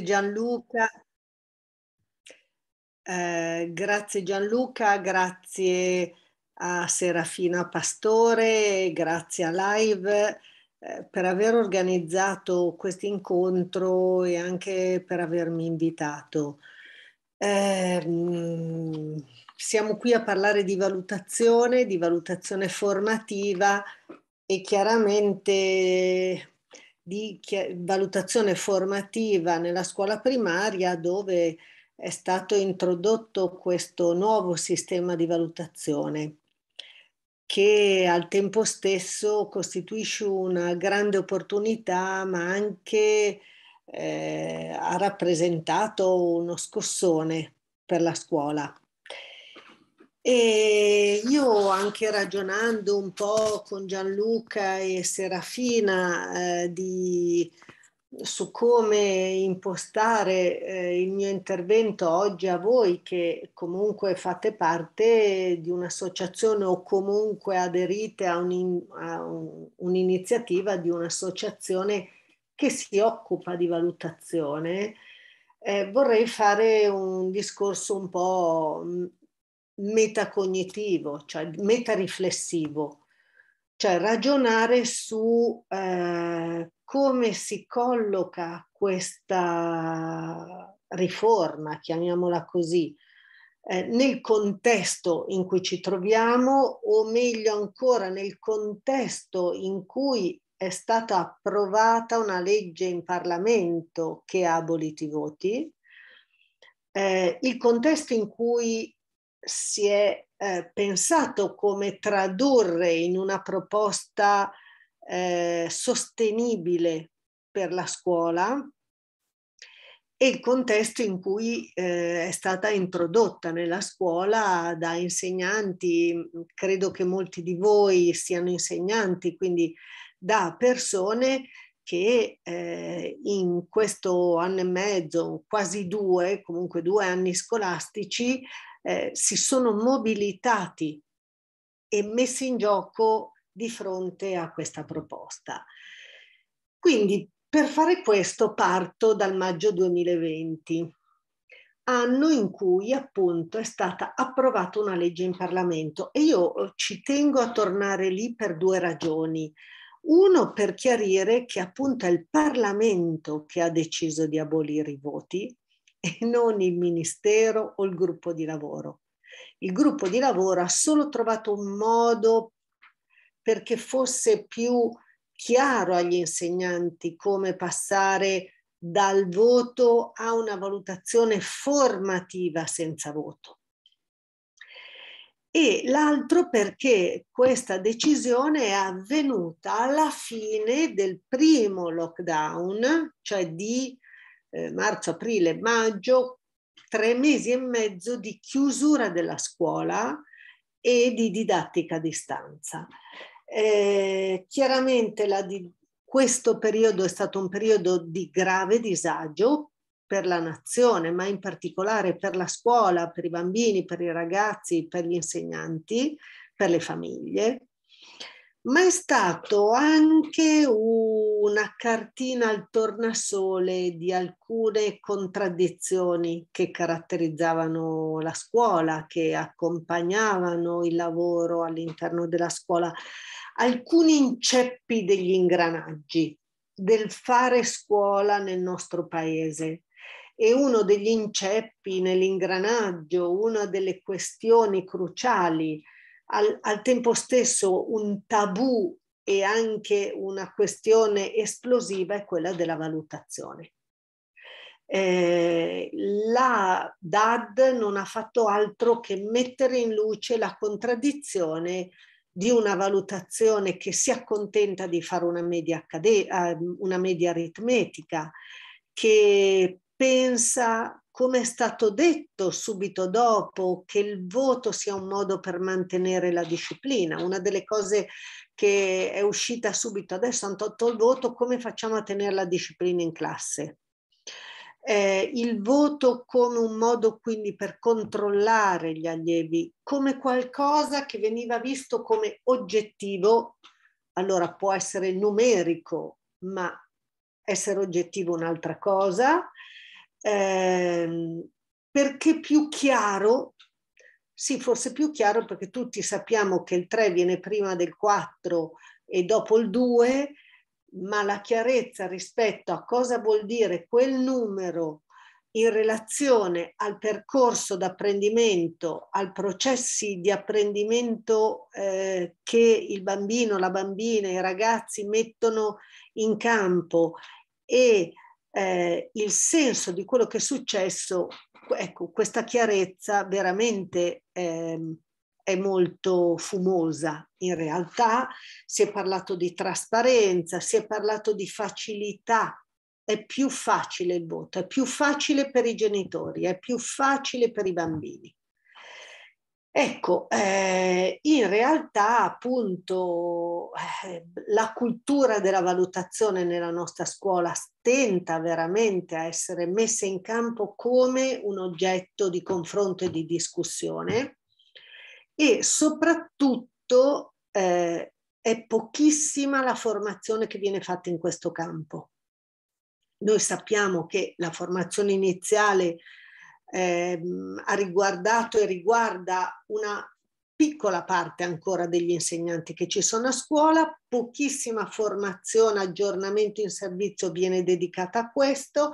Gianluca. Eh, grazie Gianluca, grazie a Serafina Pastore, grazie a Live eh, per aver organizzato questo incontro e anche per avermi invitato. Eh, siamo qui a parlare di valutazione, di valutazione formativa e chiaramente di valutazione formativa nella scuola primaria dove è stato introdotto questo nuovo sistema di valutazione che al tempo stesso costituisce una grande opportunità ma anche eh, ha rappresentato uno scossone per la scuola. E io anche ragionando un po' con Gianluca e Serafina eh, di, su come impostare eh, il mio intervento oggi a voi che comunque fate parte di un'associazione o comunque aderite a, un, a un, un'iniziativa di un'associazione che si occupa di valutazione, eh, vorrei fare un discorso un po' mm, metacognitivo, cioè metariflessivo, cioè ragionare su eh, come si colloca questa riforma, chiamiamola così, eh, nel contesto in cui ci troviamo o meglio ancora nel contesto in cui è stata approvata una legge in Parlamento che ha abolito i voti, eh, il contesto in cui si è eh, pensato come tradurre in una proposta eh, sostenibile per la scuola e il contesto in cui eh, è stata introdotta nella scuola da insegnanti, credo che molti di voi siano insegnanti, quindi da persone che eh, in questo anno e mezzo, quasi due, comunque due anni scolastici, eh, si sono mobilitati e messi in gioco di fronte a questa proposta. Quindi per fare questo parto dal maggio 2020, anno in cui appunto è stata approvata una legge in Parlamento e io eh, ci tengo a tornare lì per due ragioni. Uno per chiarire che appunto è il Parlamento che ha deciso di abolire i voti e non il ministero o il gruppo di lavoro. Il gruppo di lavoro ha solo trovato un modo perché fosse più chiaro agli insegnanti come passare dal voto a una valutazione formativa senza voto. E l'altro perché questa decisione è avvenuta alla fine del primo lockdown, cioè di eh, marzo, aprile, maggio, tre mesi e mezzo di chiusura della scuola e di didattica a distanza. Eh, chiaramente la, questo periodo è stato un periodo di grave disagio per la nazione, ma in particolare per la scuola, per i bambini, per i ragazzi, per gli insegnanti, per le famiglie ma è stato anche una cartina al tornasole di alcune contraddizioni che caratterizzavano la scuola, che accompagnavano il lavoro all'interno della scuola, alcuni inceppi degli ingranaggi del fare scuola nel nostro paese e uno degli inceppi nell'ingranaggio, una delle questioni cruciali al, al tempo stesso un tabù e anche una questione esplosiva è quella della valutazione. Eh, la DAD non ha fatto altro che mettere in luce la contraddizione di una valutazione che si accontenta di fare una media, accade- eh, una media aritmetica, che pensa come è stato detto subito dopo, che il voto sia un modo per mantenere la disciplina. Una delle cose che è uscita subito adesso, hanno tolto il voto, come facciamo a tenere la disciplina in classe? Eh, il voto come un modo quindi per controllare gli allievi, come qualcosa che veniva visto come oggettivo, allora può essere numerico, ma essere oggettivo un'altra cosa, eh, perché più chiaro, sì forse più chiaro perché tutti sappiamo che il 3 viene prima del 4 e dopo il 2, ma la chiarezza rispetto a cosa vuol dire quel numero in relazione al percorso d'apprendimento, ai processi di apprendimento eh, che il bambino, la bambina, i ragazzi mettono in campo e eh, il senso di quello che è successo, ecco, questa chiarezza veramente eh, è molto fumosa. In realtà si è parlato di trasparenza, si è parlato di facilità è più facile il voto, è più facile per i genitori, è più facile per i bambini. Ecco, eh, in realtà appunto eh, la cultura della valutazione nella nostra scuola stenta veramente a essere messa in campo come un oggetto di confronto e di discussione e soprattutto eh, è pochissima la formazione che viene fatta in questo campo. Noi sappiamo che la formazione iniziale ehm, ha riguardato e riguarda una piccola parte ancora degli insegnanti che ci sono a scuola, pochissima formazione, aggiornamento in servizio viene dedicata a questo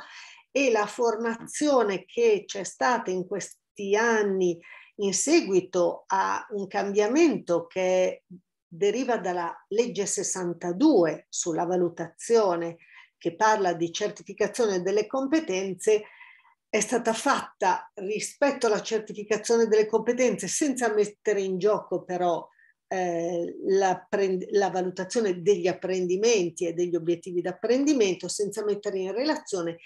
e la formazione che c'è stata in questi anni in seguito a un cambiamento che deriva dalla legge 62 sulla valutazione che parla di certificazione delle competenze è stata fatta rispetto alla certificazione delle competenze senza mettere in gioco però eh, la, la, valutazione degli apprendimenti e degli obiettivi d'apprendimento senza mettere in relazione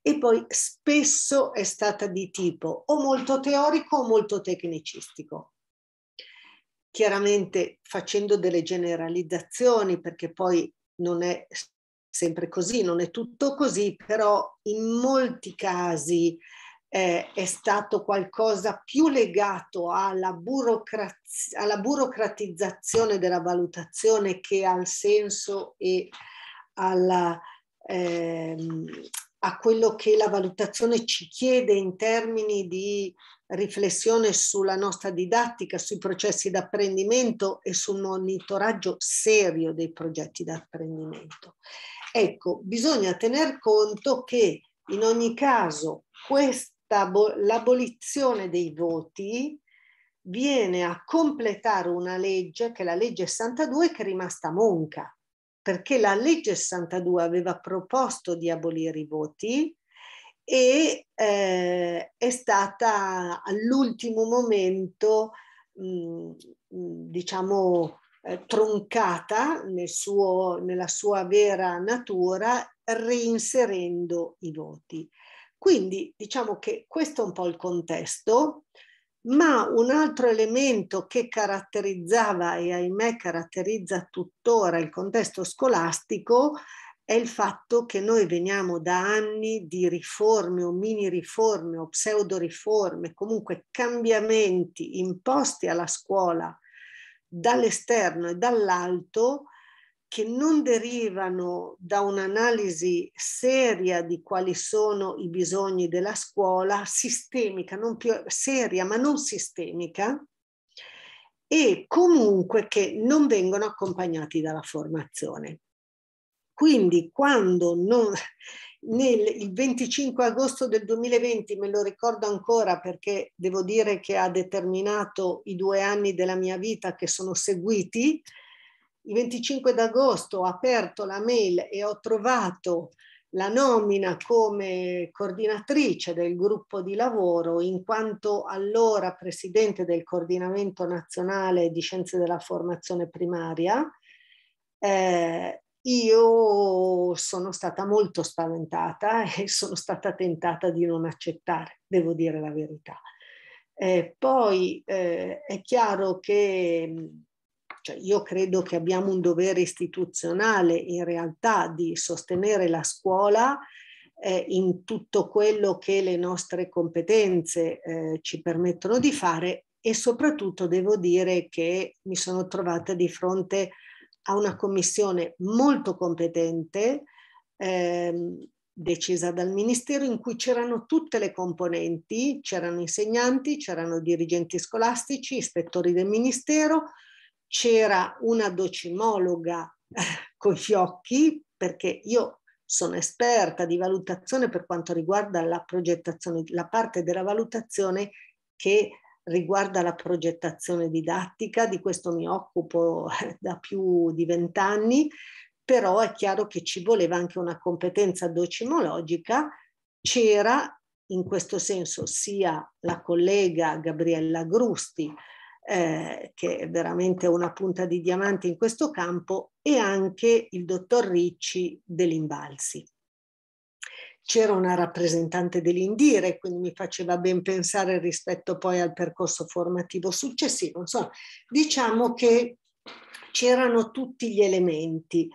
e poi spesso è stata di tipo o molto teorico o molto tecnicistico. Chiaramente facendo delle generalizzazioni perché poi non è sempre così, non è tutto così, però in molti casi eh, è stato qualcosa più legato alla, burocraz- alla, burocratizzazione della valutazione che al senso e alla, ehm, a quello che la valutazione ci chiede in termini di riflessione sulla nostra didattica, sui processi d'apprendimento e sul monitoraggio serio dei progetti d'apprendimento. Ecco, bisogna tener conto che in ogni caso questa, l'abolizione dei voti viene a completare una legge che è la legge 62 che è rimasta monca, perché la legge 62 aveva proposto di abolire i voti e eh, è stata all'ultimo momento, mh, mm, mm, diciamo, eh, troncata nel suo, nella sua vera natura, reinserendo i voti. Quindi diciamo che questo è un po' il contesto, ma un altro elemento che caratterizzava e ahimè caratterizza tuttora il contesto scolastico è il fatto che noi veniamo da anni di riforme o mini riforme o pseudo riforme, comunque cambiamenti imposti alla scuola dall'esterno e dall'alto che non derivano da un'analisi seria di quali sono i bisogni della scuola, sistemica, non più seria, ma non sistemica, e comunque che non vengono accompagnati dalla formazione. Quindi quando non, nel, il 25 agosto del 2020, me lo ricordo ancora perché devo dire che ha determinato i due anni della mia vita che sono seguiti, il 25 d'agosto ho aperto la mail e ho trovato la nomina come coordinatrice del gruppo di lavoro in quanto allora presidente del coordinamento nazionale di scienze della formazione primaria eh, io sono stata molto spaventata e sono stata tentata di non accettare, devo dire la verità. Eh, poi eh, è chiaro che cioè io credo che abbiamo un dovere istituzionale in realtà di sostenere la scuola eh, in tutto quello che le nostre competenze eh, ci permettono di fare e soprattutto devo dire che mi sono trovata di fronte a ha una commissione molto competente ehm, decisa dal Ministero in cui c'erano tutte le componenti, c'erano insegnanti, c'erano dirigenti scolastici, ispettori del Ministero, c'era una docimologa coi fiocchi perché io sono esperta di valutazione per quanto riguarda la progettazione, la parte della valutazione che riguarda la progettazione didattica, di questo mi occupo eh, da più di vent'anni, però è chiaro che ci voleva anche una competenza docimologica, c'era in questo senso sia la collega Gabriella Grusti, eh, che è veramente una punta di diamante in questo campo, e anche il dottor Ricci dell'Imbalsi c'era una rappresentante dell'Indire, quindi mi faceva ben pensare rispetto poi al percorso formativo successivo. Insomma, diciamo che c'erano tutti gli elementi.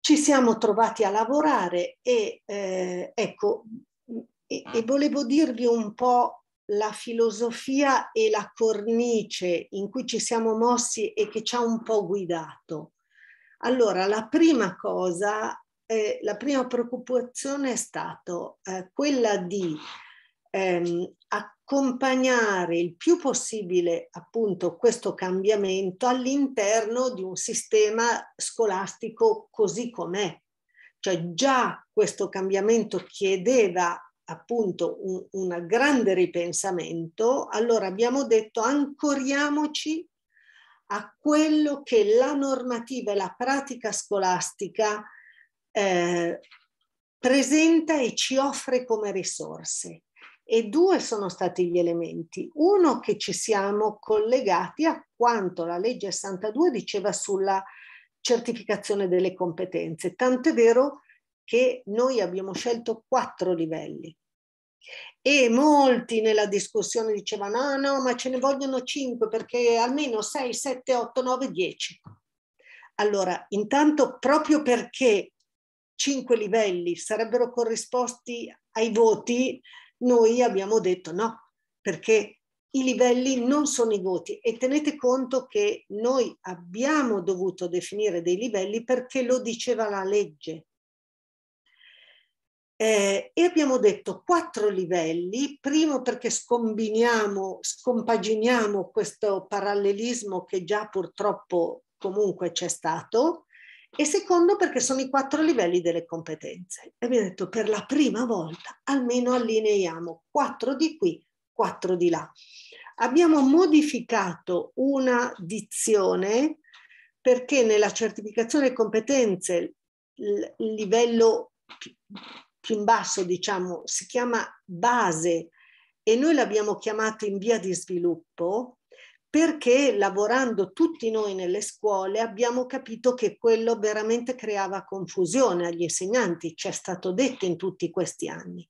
Ci siamo trovati a lavorare e eh, ecco, e, e volevo dirvi un po' la filosofia e la cornice in cui ci siamo mossi e che ci ha un po' guidato. Allora, la prima cosa eh, la prima preoccupazione è stata eh, quella di ehm, accompagnare il più possibile appunto questo cambiamento all'interno di un sistema scolastico così com'è. Cioè già questo cambiamento chiedeva appunto un, un grande ripensamento, allora abbiamo detto ancoriamoci a quello che la normativa e la pratica scolastica eh, presenta e ci offre come risorse. E due sono stati gli elementi. Uno che ci siamo collegati a quanto la legge 62 diceva sulla certificazione delle competenze, tant'è vero che noi abbiamo scelto quattro livelli. E molti nella discussione dicevano: no, ah, no, ma ce ne vogliono cinque perché almeno sei, sette, otto, nove, dieci. Allora, intanto proprio perché cinque livelli sarebbero corrisposti ai voti, noi abbiamo detto no, perché i livelli non sono i voti e tenete conto che noi abbiamo dovuto definire dei livelli perché lo diceva la legge. Eh, e abbiamo detto quattro livelli, primo perché scombiniamo, scompaginiamo questo parallelismo che già purtroppo comunque c'è stato, e secondo perché sono i quattro livelli delle competenze. E abbiamo detto per la prima volta almeno allineiamo quattro di qui, quattro di là. Abbiamo modificato una dizione perché nella certificazione competenze il livello più in basso, diciamo, si chiama base e noi l'abbiamo chiamato in via di sviluppo perché lavorando tutti noi nelle scuole abbiamo capito che quello veramente creava confusione agli insegnanti, ci è stato detto in tutti questi anni.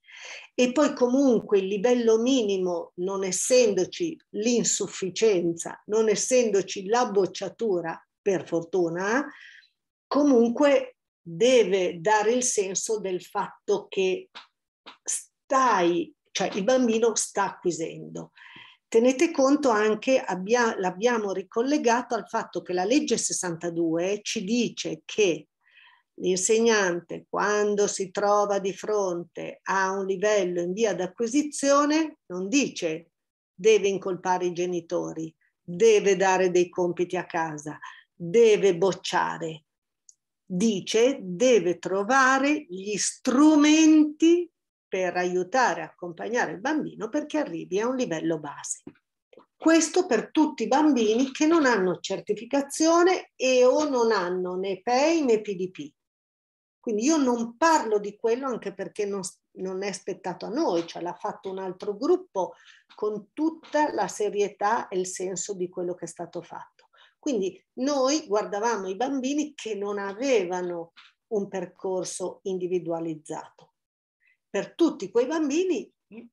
E poi comunque il livello minimo, non essendoci l'insufficienza, non essendoci la bocciatura, per fortuna, comunque deve dare il senso del fatto che stai, cioè il bambino sta acquisendo. Tenete conto anche, abbia, l'abbiamo ricollegato al fatto che la legge 62 ci dice che l'insegnante quando si trova di fronte a un livello in via d'acquisizione non dice deve incolpare i genitori, deve dare dei compiti a casa, deve bocciare, dice deve trovare gli strumenti per aiutare e accompagnare il bambino perché arrivi a un livello base. Questo per tutti i bambini che non hanno certificazione e o non hanno né PEI né PDP. Quindi io non parlo di quello anche perché non, non è spettato a noi, cioè l'ha fatto un altro gruppo con tutta la serietà e il senso di quello che è stato fatto. Quindi noi guardavamo i bambini che non avevano un percorso individualizzato per tutti quei bambini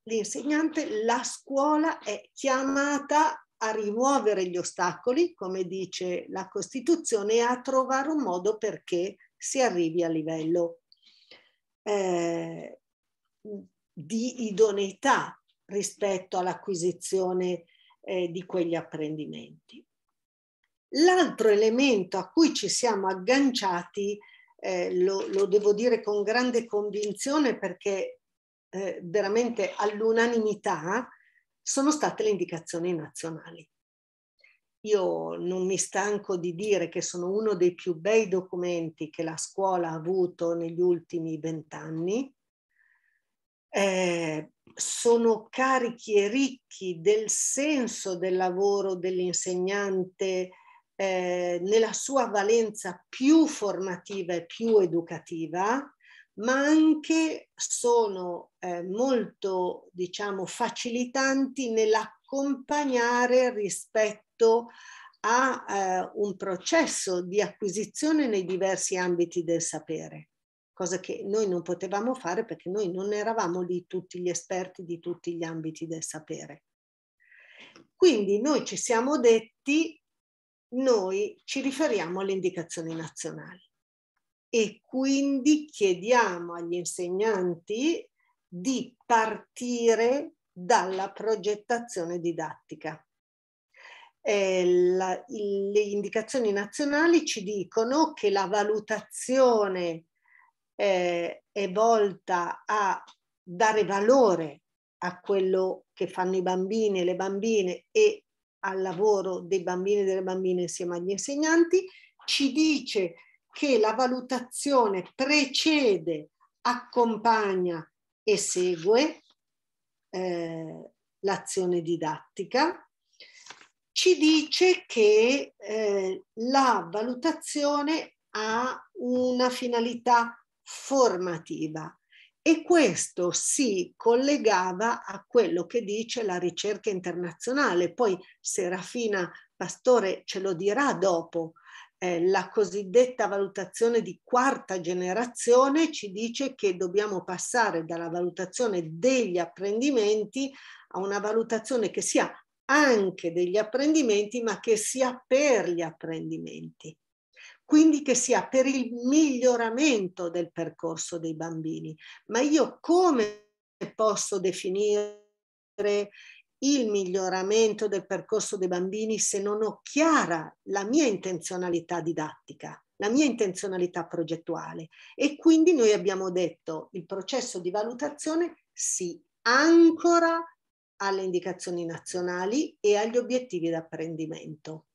l'insegnante, la scuola è chiamata a rimuovere gli ostacoli, come dice la Costituzione, e a trovare un modo perché si arrivi a livello eh, di idoneità rispetto all'acquisizione eh, di quegli apprendimenti. L'altro elemento a cui ci siamo agganciati eh, lo, lo, devo dire con grande convinzione perché eh, veramente all'unanimità sono state le indicazioni nazionali. Io non mi stanco di dire che sono uno dei più bei documenti che la scuola ha avuto negli ultimi vent'anni. Eh, sono carichi e ricchi del senso del lavoro dell'insegnante, eh, nella sua valenza più formativa e più educativa, ma anche sono eh, molto, diciamo, facilitanti nell'accompagnare rispetto a eh, un processo di acquisizione nei diversi ambiti del sapere, cosa che noi non potevamo fare perché noi non eravamo lì tutti gli esperti di tutti gli ambiti del sapere. Quindi noi ci siamo detti noi ci riferiamo alle indicazioni nazionali e quindi chiediamo agli insegnanti di partire dalla progettazione didattica. Eh, la, il, le indicazioni nazionali ci dicono che la valutazione eh, è volta a dare valore a quello che fanno i bambini e le bambine e al lavoro dei bambini e delle bambine insieme agli insegnanti, ci dice che la valutazione precede, accompagna e segue eh, l'azione didattica, ci dice che eh, la valutazione ha una finalità formativa e questo si collegava a quello che dice la ricerca internazionale. Poi Serafina Pastore ce lo dirà dopo. Eh, la cosiddetta valutazione di quarta generazione ci dice che dobbiamo passare dalla valutazione degli apprendimenti a una valutazione che sia anche degli apprendimenti, ma che sia per gli apprendimenti quindi che sia per il miglioramento del percorso dei bambini. Ma io come posso definire il miglioramento del percorso dei bambini se non ho chiara la mia intenzionalità didattica, la mia intenzionalità progettuale. E quindi noi abbiamo detto il processo di valutazione si ancora alle indicazioni nazionali e agli obiettivi d'apprendimento.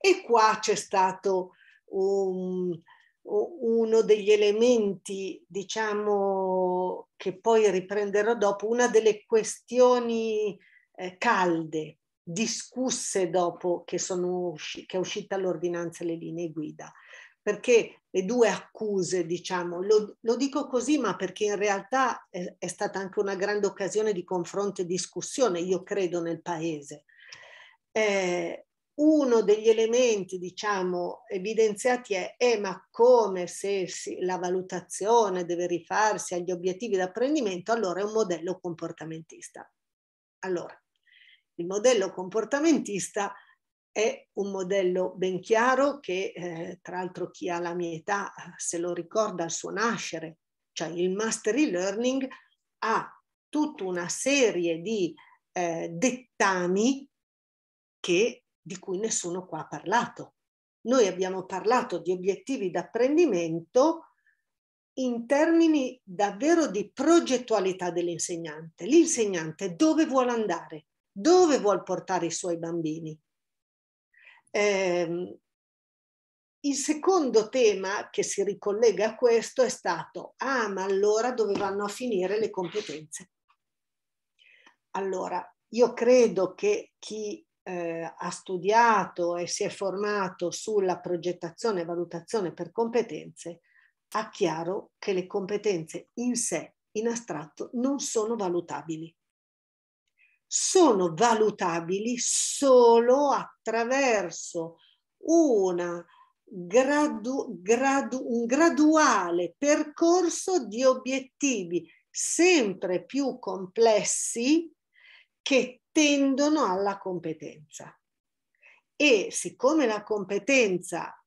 E qua c'è stato un, uno degli elementi, diciamo, che poi riprenderò dopo, una delle questioni eh, calde discusse dopo che, usci- che è uscita l'ordinanza e le linee guida, perché le due accuse, diciamo, lo, lo dico così, ma perché in realtà è, è, stata anche una grande occasione di confronto e discussione, io credo, nel Paese. Eh, uno degli elementi, diciamo, evidenziati è, eh, ma come se si, la valutazione deve rifarsi agli obiettivi d'apprendimento, allora è un modello comportamentista. Allora, il modello comportamentista è un modello ben chiaro che, eh, tra l'altro, chi ha la mia età eh, se lo ricorda al suo nascere, cioè il mastery learning ha tutta una serie di eh, dettami che di cui nessuno qua ha parlato. Noi abbiamo parlato di obiettivi d'apprendimento in termini davvero di progettualità dell'insegnante. L'insegnante dove vuole andare? Dove vuole portare i suoi bambini? Eh, il secondo tema che si ricollega a questo è stato, ah ma allora dove vanno a finire le competenze? Allora, io credo che chi eh, ha studiato e si è formato sulla progettazione e valutazione per competenze, ha chiaro che le competenze in sé, in astratto, non sono valutabili. Sono valutabili solo attraverso una gradu, gradu, un graduale percorso di obiettivi sempre più complessi che tendono alla competenza. E siccome la competenza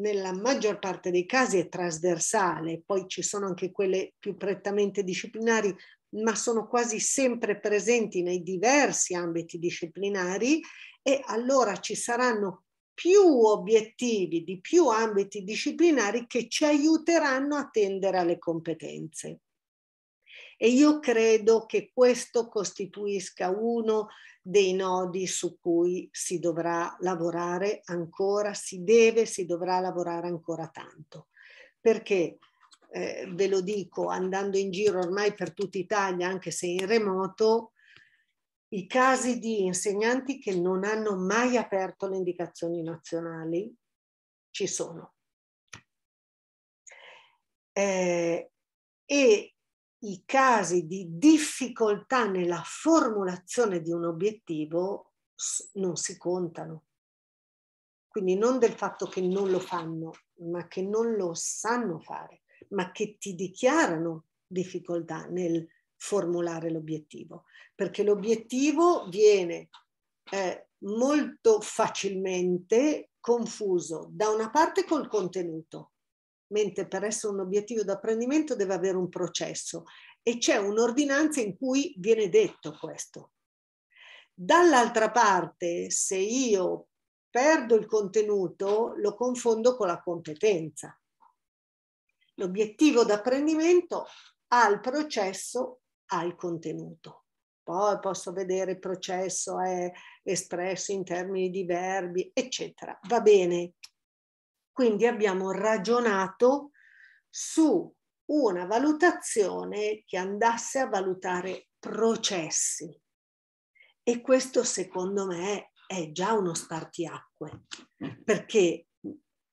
nella maggior parte dei casi è trasversale, poi ci sono anche quelle più prettamente disciplinari, ma sono quasi sempre presenti nei diversi ambiti disciplinari e allora ci saranno più obiettivi di più ambiti disciplinari che ci aiuteranno a tendere alle competenze. E io credo che questo costituisca uno dei nodi su cui si dovrà lavorare ancora, si deve, si dovrà lavorare ancora tanto. Perché eh, ve lo dico andando in giro ormai per tutta Italia, anche se in remoto, i casi di insegnanti che non hanno mai aperto le indicazioni nazionali ci sono. Eh, e i casi di difficoltà nella formulazione di un obiettivo non si contano. Quindi non del fatto che non lo fanno, ma che non lo sanno fare, ma che ti dichiarano difficoltà nel formulare l'obiettivo, perché l'obiettivo viene eh, molto facilmente confuso da una parte col contenuto mentre per essere un obiettivo d'apprendimento deve avere un processo e c'è un'ordinanza in cui viene detto questo. Dall'altra parte, se io perdo il contenuto, lo confondo con la competenza. L'obiettivo d'apprendimento ha il processo, ha il contenuto. Poi posso vedere il processo è espresso in termini di verbi, eccetera. Va bene. Quindi abbiamo ragionato su una valutazione che andasse a valutare processi. E questo secondo me è già uno spartiacque, perché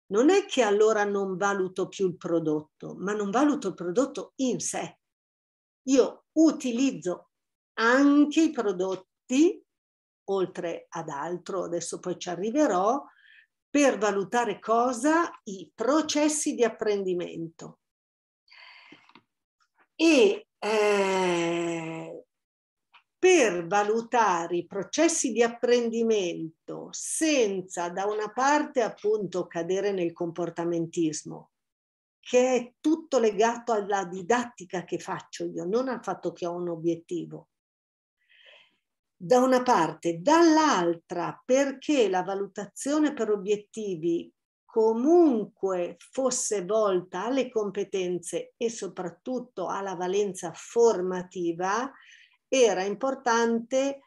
non è che allora non valuto più il prodotto, ma non valuto il prodotto in sé. Io utilizzo anche i prodotti, oltre ad altro, adesso poi ci arriverò, per valutare cosa? I processi di apprendimento. E eh, per valutare i processi di apprendimento senza da una parte appunto cadere nel comportamentismo, che è tutto legato alla didattica che faccio io, non al fatto che ho un obiettivo, da una parte, dall'altra perché la valutazione per obiettivi comunque fosse volta alle competenze e soprattutto alla valenza formativa, era importante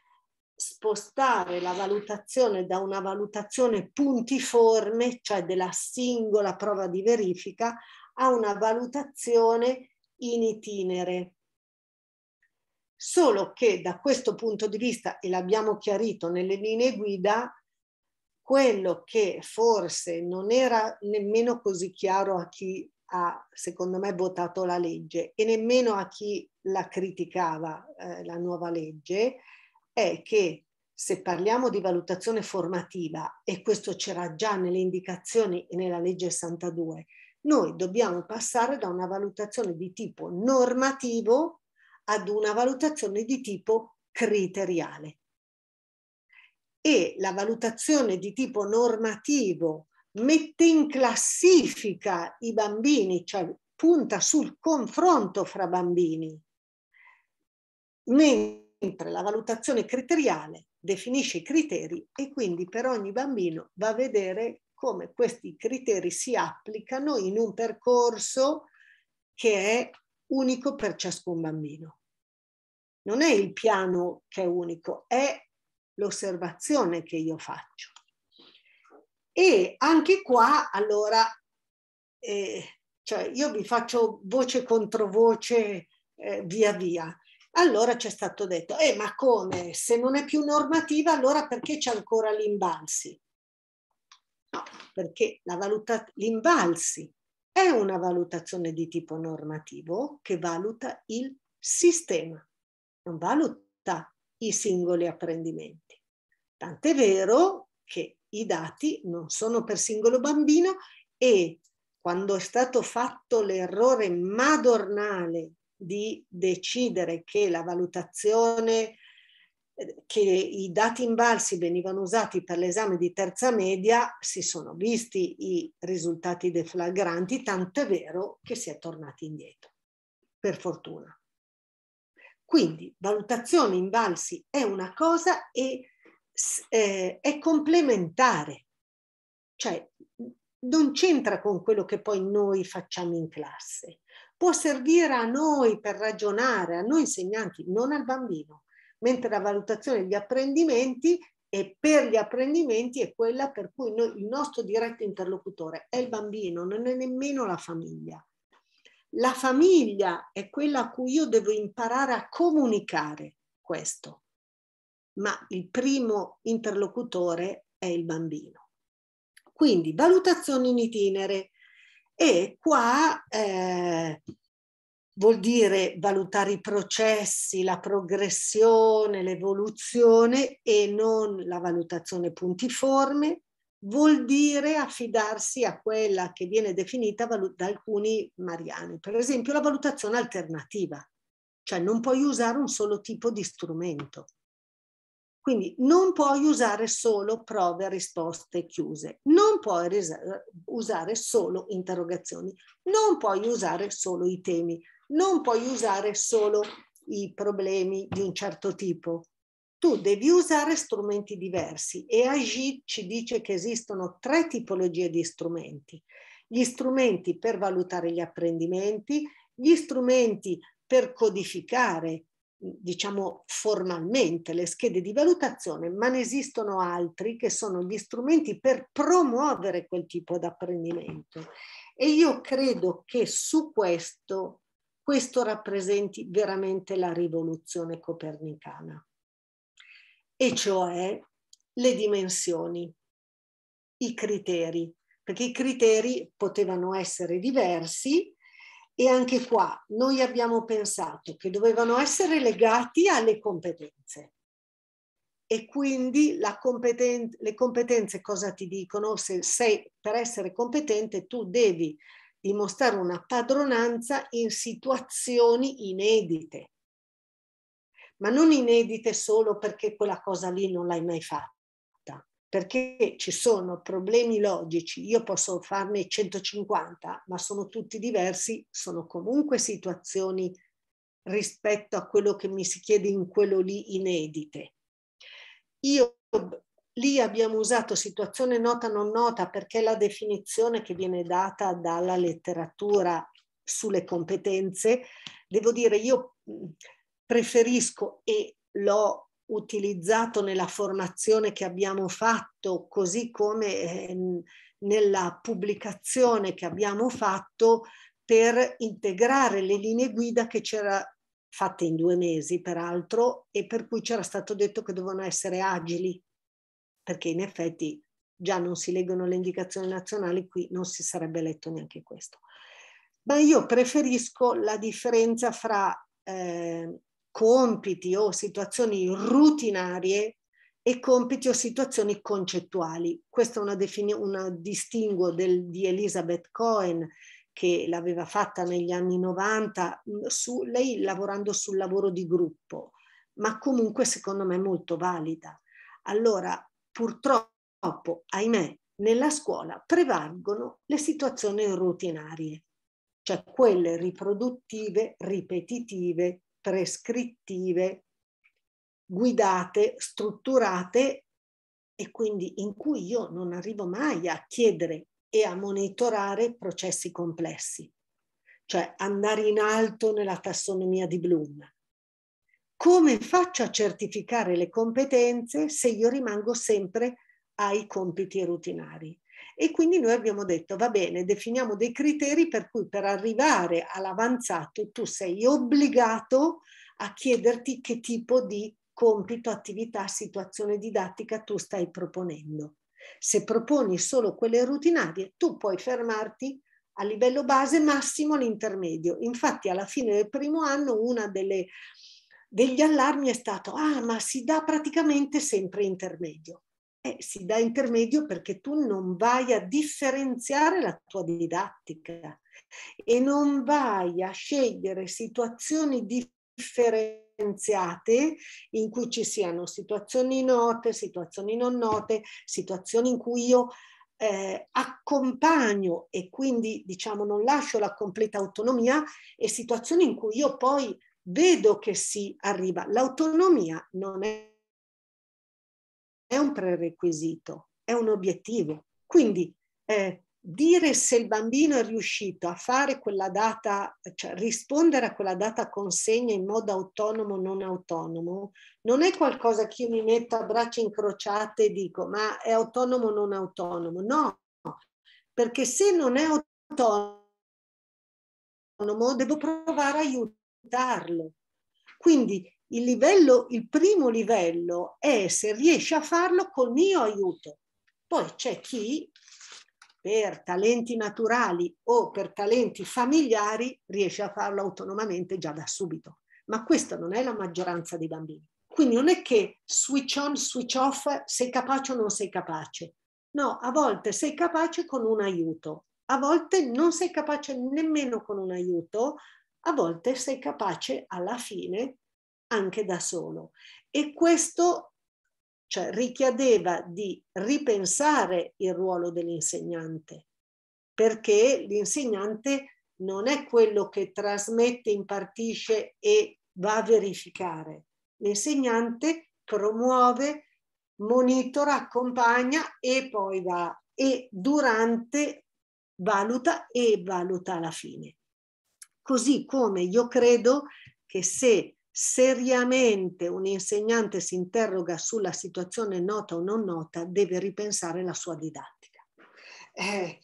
spostare la valutazione da una valutazione puntiforme, cioè della singola prova di verifica, a una valutazione in itinere. Solo che da questo punto di vista, e l'abbiamo chiarito nelle linee guida, quello che forse non era nemmeno così chiaro a chi ha, secondo me, votato la legge e nemmeno a chi la criticava, eh, la nuova legge, è che se parliamo di valutazione formativa, e questo c'era già nelle indicazioni e nella legge 62, noi dobbiamo passare da una valutazione di tipo normativo ad una valutazione di tipo criteriale. E la valutazione di tipo normativo mette in classifica i bambini, cioè punta sul confronto fra bambini, mentre la valutazione criteriale definisce i criteri e quindi per ogni bambino va a vedere come questi criteri si applicano in un percorso che è unico per ciascun bambino. Non è il piano che è unico, è l'osservazione che io faccio. E anche qua, allora, eh, cioè io vi faccio voce contro voce eh, via via. Allora c'è stato detto, eh, ma come? Se non è più normativa, allora perché c'è ancora l'imbalsi? No, perché la valuta- l'imbalsi è una valutazione di tipo normativo che valuta il sistema, non valuta i singoli apprendimenti. Tant'è vero che i dati non sono per singolo bambino e quando è stato fatto l'errore madornale di decidere che la valutazione eh, che i dati invalsi venivano usati per l'esame di terza media, si sono visti i risultati deflagranti, tant'è vero che si è tornati indietro, per fortuna. Quindi valutazione invalsi è una cosa e eh, è complementare, cioè non c'entra con quello che poi noi facciamo in classe. Può servire a noi per ragionare, a noi insegnanti, non al bambino mentre la valutazione degli apprendimenti e per gli apprendimenti è quella per cui noi, il nostro diretto interlocutore è il bambino, non è nemmeno la famiglia. La famiglia è quella a cui io devo imparare a comunicare questo, ma il primo interlocutore è il bambino. Quindi valutazione in itinere e qua eh, vuol dire valutare i processi, la progressione, l'evoluzione e non la valutazione puntiforme, vuol dire affidarsi a quella che viene definita da alcuni mariani, per esempio la valutazione alternativa, cioè non puoi usare un solo tipo di strumento. Quindi non puoi usare solo prove e risposte chiuse, non puoi usare solo interrogazioni, non puoi usare solo i temi, non puoi usare solo i problemi di un certo tipo. Tu devi usare strumenti diversi e Agit ci dice che esistono tre tipologie di strumenti. Gli strumenti per valutare gli apprendimenti, gli strumenti per codificare diciamo formalmente le schede di valutazione, ma ne esistono altri che sono gli strumenti per promuovere quel tipo di apprendimento. E io credo che su questo questo rappresenti veramente la rivoluzione copernicana, e cioè le dimensioni, i criteri, perché i criteri potevano essere diversi e anche qua noi abbiamo pensato che dovevano essere legati alle competenze. E quindi competen le competenze cosa ti dicono? Se sei, per essere competente tu devi di mostrare una padronanza in situazioni inedite, ma non inedite solo perché quella cosa lì non l'hai mai fatta, perché ci sono problemi logici, io posso farne 150, ma sono tutti diversi, sono comunque situazioni rispetto a quello che mi si chiede in quello lì inedite. Io lì abbiamo usato situazione nota non nota perché la definizione che viene data dalla letteratura sulle competenze, devo dire io preferisco e l'ho utilizzato nella formazione che abbiamo fatto, così come ehm, nella pubblicazione che abbiamo fatto per integrare le linee guida che c'era fatte in due mesi peraltro e per cui c'era stato detto che dovevano essere agili perché in effetti già non si leggono le indicazioni nazionali, qui non si sarebbe letto neanche questo. Ma io preferisco la differenza fra eh, compiti o situazioni rutinarie e compiti o situazioni concettuali. Questa è una, defini- una distinguo del, di Elizabeth Cohen che l'aveva fatta negli anni 90, mm, su, lei lavorando sul lavoro di gruppo, ma comunque secondo me molto valida. Allora, purtroppo, ahimè, nella scuola prevalgono le situazioni rutinarie, cioè quelle riproduttive, ripetitive, prescrittive, guidate, strutturate e quindi in cui io non arrivo mai a chiedere e a monitorare processi complessi, cioè andare in alto nella tassonomia di Bloom, come faccio a certificare le competenze se io rimango sempre ai compiti rutinari? E quindi noi abbiamo detto, va bene, definiamo dei criteri per cui per arrivare all'avanzato tu sei obbligato a chiederti che tipo di compito, attività, situazione didattica tu stai proponendo. Se proponi solo quelle rutinarie, tu puoi fermarti a livello base massimo all'intermedio. Infatti alla fine del primo anno una delle degli allarmi è stato, ah, ma si dà praticamente sempre intermedio. Eh, si dà intermedio perché tu non vai a differenziare la tua didattica e non vai a scegliere situazioni differenti in cui ci siano situazioni note, situazioni non note, situazioni in cui io eh, accompagno e quindi diciamo non lascio la completa autonomia e situazioni in cui io poi vedo che si arriva. L'autonomia non è, è un prerequisito, è un obiettivo. Quindi eh, dire se il bambino è riuscito a fare quella data, cioè rispondere a quella data consegna in modo autonomo o non autonomo, non è qualcosa che io mi metto a braccia incrociate e dico ma è autonomo o non autonomo. No, perché se non è autonomo devo provare aiuto darlo. Quindi il, livello, il primo livello è se riesce a farlo col mio aiuto. Poi c'è chi per talenti naturali o per talenti familiari riesce a farlo autonomamente già da subito. Ma questa non è la maggioranza dei bambini. Quindi non è che switch on, switch off, sei capace o non sei capace. No, a volte sei capace con un aiuto, a volte non sei capace nemmeno con un aiuto, a volte sei capace alla fine anche da solo. E questo cioè, richiedeva di ripensare il ruolo dell'insegnante, perché l'insegnante non è quello che trasmette, impartisce e va a verificare. L'insegnante promuove, monitora, accompagna e poi va e durante valuta e valuta alla fine. Così come io credo che se seriamente un insegnante si interroga sulla situazione nota o non nota, deve ripensare la sua didattica. Eh,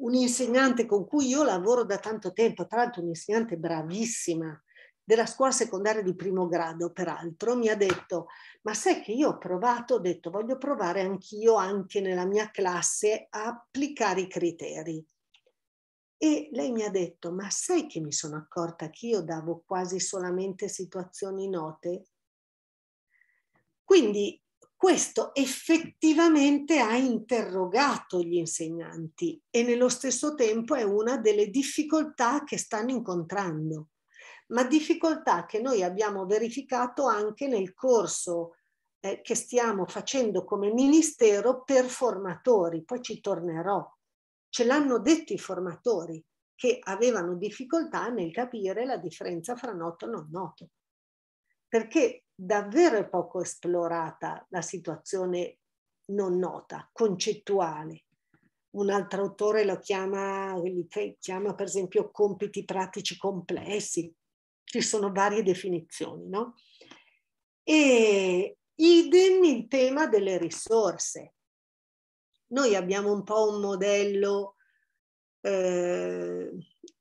un insegnante con cui io lavoro da tanto tempo, tra l'altro un'insegnante bravissima della scuola secondaria di primo grado, peraltro, mi ha detto, ma sai che io ho provato, ho detto, voglio provare anch'io, anche nella mia classe, a applicare i criteri. E lei mi ha detto, ma sai che mi sono accorta che io davo quasi solamente situazioni note? Quindi questo effettivamente ha interrogato gli insegnanti e nello stesso tempo è una delle difficoltà che stanno incontrando, ma difficoltà che noi abbiamo verificato anche nel corso eh, che stiamo facendo come ministero per formatori, poi ci tornerò ce l'hanno detto i formatori che avevano difficoltà nel capire la differenza fra noto e non noto, perché davvero è poco esplorata la situazione non nota, concettuale. Un altro autore lo chiama, chiama per esempio compiti pratici complessi, ci sono varie definizioni, no? E idem il tema delle risorse. Noi abbiamo un po' un modello eh,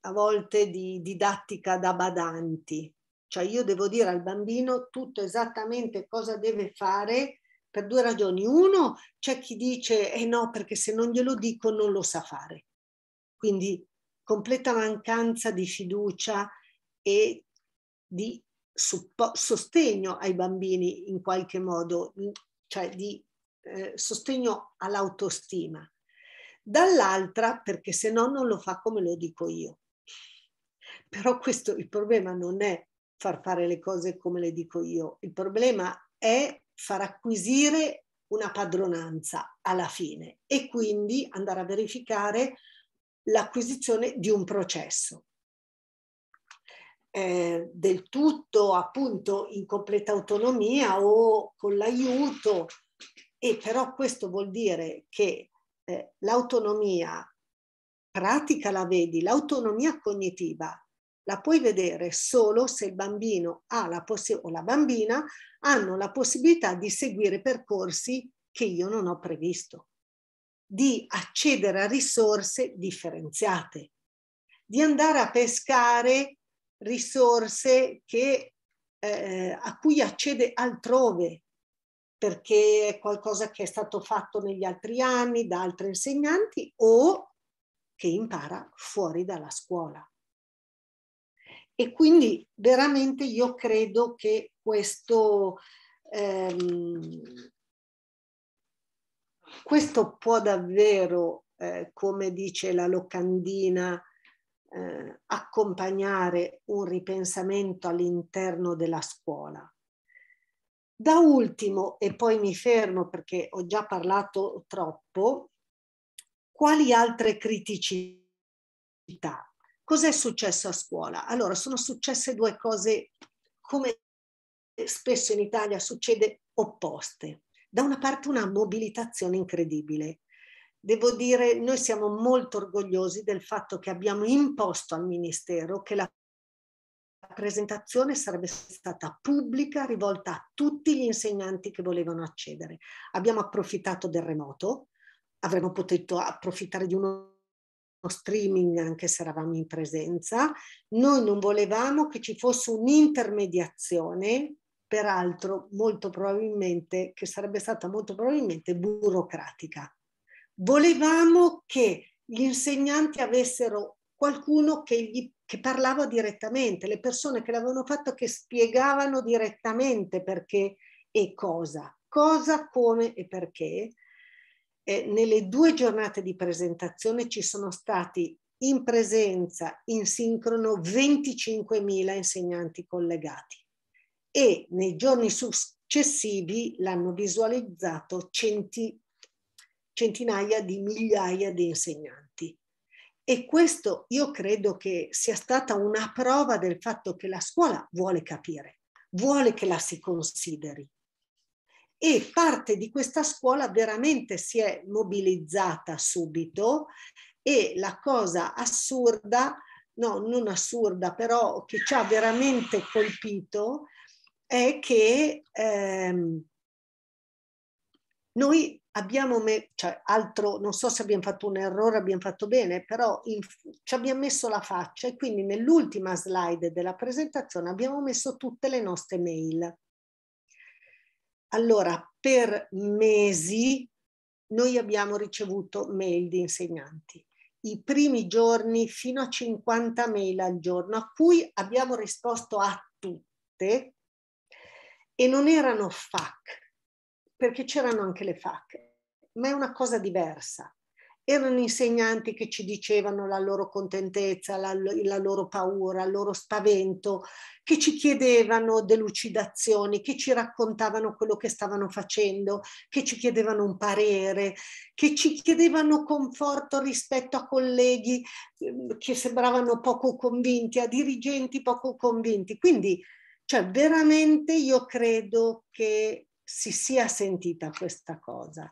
a volte di didattica da badanti, cioè io devo dire al bambino tutto esattamente cosa deve fare per due ragioni. Uno, c'è chi dice eh no perché se non glielo dico non lo sa fare. Quindi completa mancanza di fiducia e di sostegno ai bambini in qualche modo, cioè di eh, sostegno all'autostima, dall'altra perché se no non lo fa come lo dico io. Però questo il problema non è far fare le cose come le dico io, il problema è far acquisire una padronanza alla fine e quindi andare a verificare l'acquisizione di un processo. Eh, del tutto appunto in completa autonomia o con l'aiuto e però questo vuol dire che eh, l'autonomia pratica la vedi, l'autonomia cognitiva la puoi vedere solo se il bambino la possi- o la bambina hanno la possibilità di seguire percorsi che io non ho previsto, di accedere a risorse differenziate, di andare a pescare risorse che, eh, a cui accede altrove, perché è qualcosa che è stato fatto negli altri anni da altri insegnanti o che impara fuori dalla scuola. E quindi veramente io credo che questo, ehm, questo può davvero, eh, come dice la locandina, eh, accompagnare un ripensamento all'interno della scuola da ultimo, e poi mi fermo perché ho già parlato troppo, quali altre criticità? Cos'è successo a scuola? Allora, sono successe due cose, come spesso in Italia succede, opposte. Da una parte una mobilitazione incredibile. Devo dire, noi siamo molto orgogliosi del fatto che abbiamo imposto al Ministero che la presentazione sarebbe stata pubblica, rivolta a tutti gli insegnanti che volevano accedere. Abbiamo approfittato del remoto, avremmo potuto approfittare di uno streaming anche se eravamo in presenza. Noi non volevamo che ci fosse un'intermediazione, peraltro molto probabilmente, che sarebbe stata molto probabilmente burocratica. Volevamo che gli insegnanti avessero qualcuno che gli che parlava direttamente, le persone che l'avevano fatto che spiegavano direttamente perché e cosa, cosa, come e perché. Eh, nelle due giornate di presentazione ci sono stati in presenza, in sincrono, 25.000 insegnanti collegati e nei giorni successivi l'hanno visualizzato centi, centinaia di migliaia di insegnanti. E questo io credo che sia stata una prova del fatto che la scuola vuole capire, vuole che la si consideri. E parte di questa scuola veramente si è mobilizzata subito e la cosa assurda, no, non assurda, però che ci ha veramente colpito è che ehm, noi abbiamo me, cioè altro, non so se abbiamo fatto un errore, abbiamo fatto bene, però in, ci abbiamo messo la faccia e quindi nell'ultima slide della presentazione abbiamo messo tutte le nostre mail. Allora, per mesi noi abbiamo ricevuto mail di insegnanti. I primi giorni fino a 50 mail al giorno, a cui abbiamo risposto a tutte e non erano FAC, perché c'erano anche le FAC ma è una cosa diversa. Erano insegnanti che ci dicevano la loro contentezza, la, la loro paura, il loro spavento, che ci chiedevano delucidazioni, che ci raccontavano quello che stavano facendo, che ci chiedevano un parere, che ci chiedevano conforto rispetto a colleghi ehm, che sembravano poco convinti, a dirigenti poco convinti. Quindi, cioè, veramente io credo che si sia sentita questa cosa.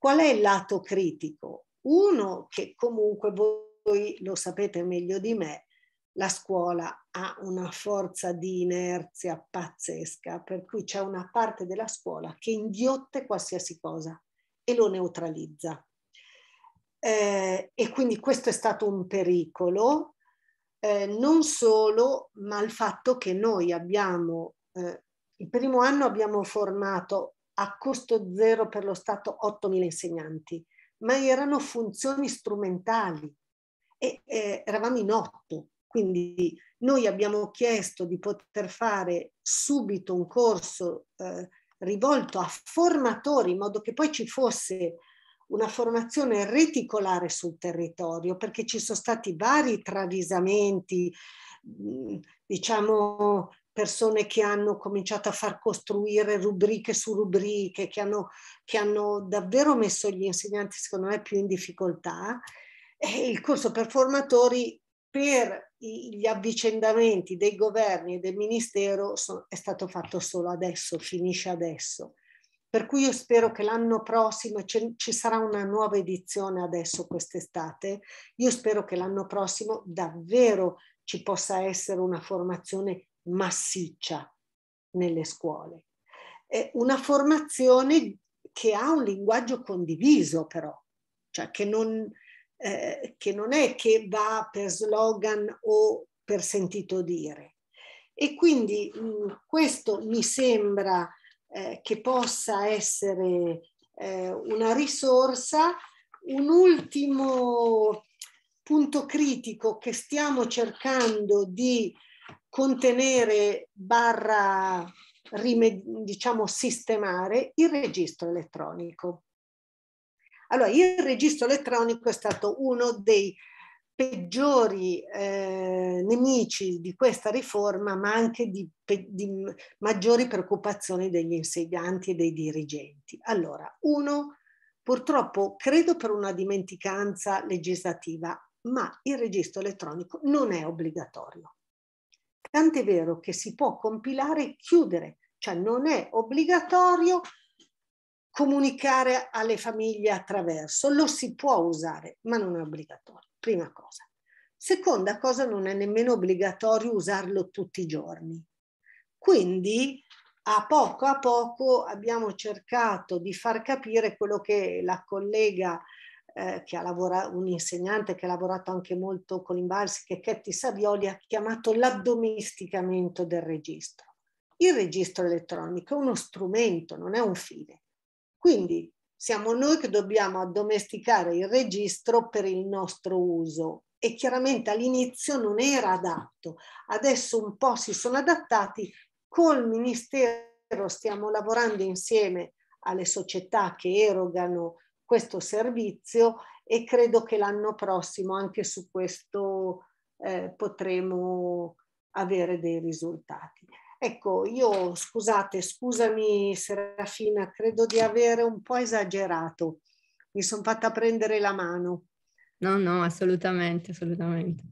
Qual è il lato critico? Uno che comunque voi lo sapete meglio di me, la scuola ha una forza di inerzia pazzesca, per cui c'è una parte della scuola che inghiotte qualsiasi cosa e lo neutralizza. Eh, e quindi questo è stato un pericolo, eh, non solo, ma il fatto che noi abbiamo, eh, il primo anno abbiamo formato a costo zero per lo Stato 8.000 insegnanti, ma erano funzioni strumentali e eh, eravamo in otto. Quindi noi abbiamo chiesto di poter fare subito un corso eh, rivolto a formatori in modo che poi ci fosse una formazione reticolare sul territorio perché ci sono stati vari travisamenti, diciamo persone che hanno cominciato a far costruire rubriche su rubriche, che hanno, che hanno davvero messo gli insegnanti, secondo me, più in difficoltà. E il corso per formatori per gli avvicendamenti dei governi e del ministero è stato fatto solo adesso, finisce adesso. Per cui io spero che l'anno prossimo ci sarà una nuova edizione adesso quest'estate. Io spero che l'anno prossimo davvero ci possa essere una formazione massiccia nelle scuole. È una formazione che ha un linguaggio condiviso però, cioè che non, eh, che non è che va per slogan o per sentito dire. E quindi mh, mm, questo mi sembra eh, che possa essere eh, una risorsa. Un ultimo punto critico che stiamo cercando di contenere barra diciamo sistemare il registro elettronico. Allora, il registro elettronico è stato uno dei peggiori eh, nemici di questa riforma, ma anche di, di maggiori preoccupazioni degli insegnanti e dei dirigenti. Allora, uno, purtroppo, credo per una dimenticanza legislativa, ma il registro elettronico non è obbligatorio. Tant'è vero che si può compilare e chiudere, cioè non è obbligatorio comunicare alle famiglie attraverso, lo si può usare, ma non è obbligatorio, prima cosa. Seconda cosa, non è nemmeno obbligatorio usarlo tutti i giorni. Quindi a poco a poco abbiamo cercato di far capire quello che la collega eh, che ha lavorato, un insegnante che ha lavorato anche molto con Imbalsi, che Ketty Savioli ha chiamato l'addomesticamento del registro. Il registro elettronico è uno strumento, non è un fine. Quindi siamo noi che dobbiamo addomesticare il registro per il nostro uso e chiaramente all'inizio non era adatto. Adesso un po' si sono adattati col Ministero, stiamo lavorando insieme alle società che erogano questo servizio e credo che l'anno prossimo anche su questo eh, potremo avere dei risultati. Ecco, io scusate, scusami Serafina, credo di avere un po' esagerato, mi sono fatta prendere la mano. No, no, assolutamente, assolutamente.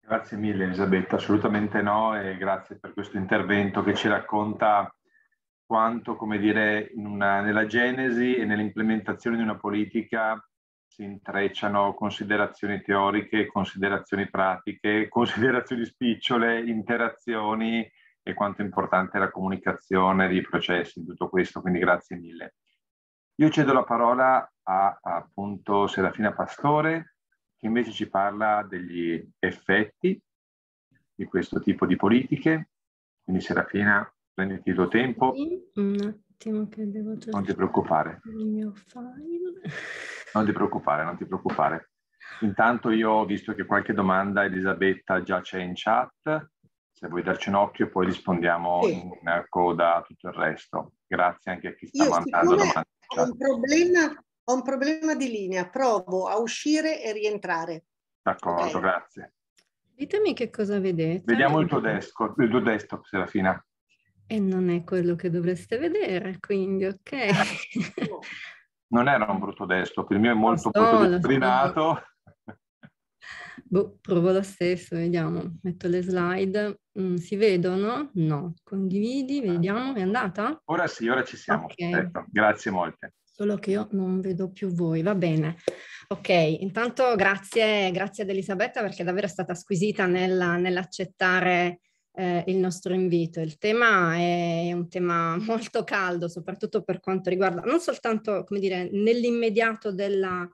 Grazie mille Elisabetta, assolutamente no e grazie per questo intervento che ci racconta quanto, come dire, una, nella genesi e nell'implementazione di una politica si intrecciano considerazioni teoriche, considerazioni pratiche, considerazioni spicciole, interazioni e quanto è importante la comunicazione dei processi, tutto questo, quindi grazie mille. Io cedo la parola a, a appunto Serafina Pastore, che invece ci parla degli effetti di questo tipo di politiche. Quindi Serafina, Prenditi il tuo tempo. Un attimo che devo cercare Non ti preoccupare. Il mio file. Non ti preoccupare, non ti preoccupare. Intanto io ho visto che qualche domanda Elisabetta già c'è in chat. Se vuoi darci un occhio poi rispondiamo sì. in coda a tutto il resto. Grazie anche a chi sta io, mandando domande. Ho un, problema, ho un problema di linea, provo a uscire e rientrare. D'accordo, okay. grazie. Ditemi che cosa vedete. Vediamo il tuo desktop, il tuo desktop Serafina. E non è quello che dovreste vedere, quindi ok. non era un brutto desktop, il mio è molto so, protodisciplinato. Boh, provo lo stesso, vediamo. Metto le slide. Mm, si vedono? No. Condividi, eh. vediamo. È andata? Ora sì, ora ci siamo. Okay. Perfetto. Grazie molte. Solo che io non vedo più voi, va bene. Ok, intanto grazie, grazie ad Elisabetta perché è davvero è stata squisita nella, nell'accettare eh, il nostro invito. Il tema è un tema molto caldo, soprattutto per quanto riguarda non soltanto come dire, nell'immediato della,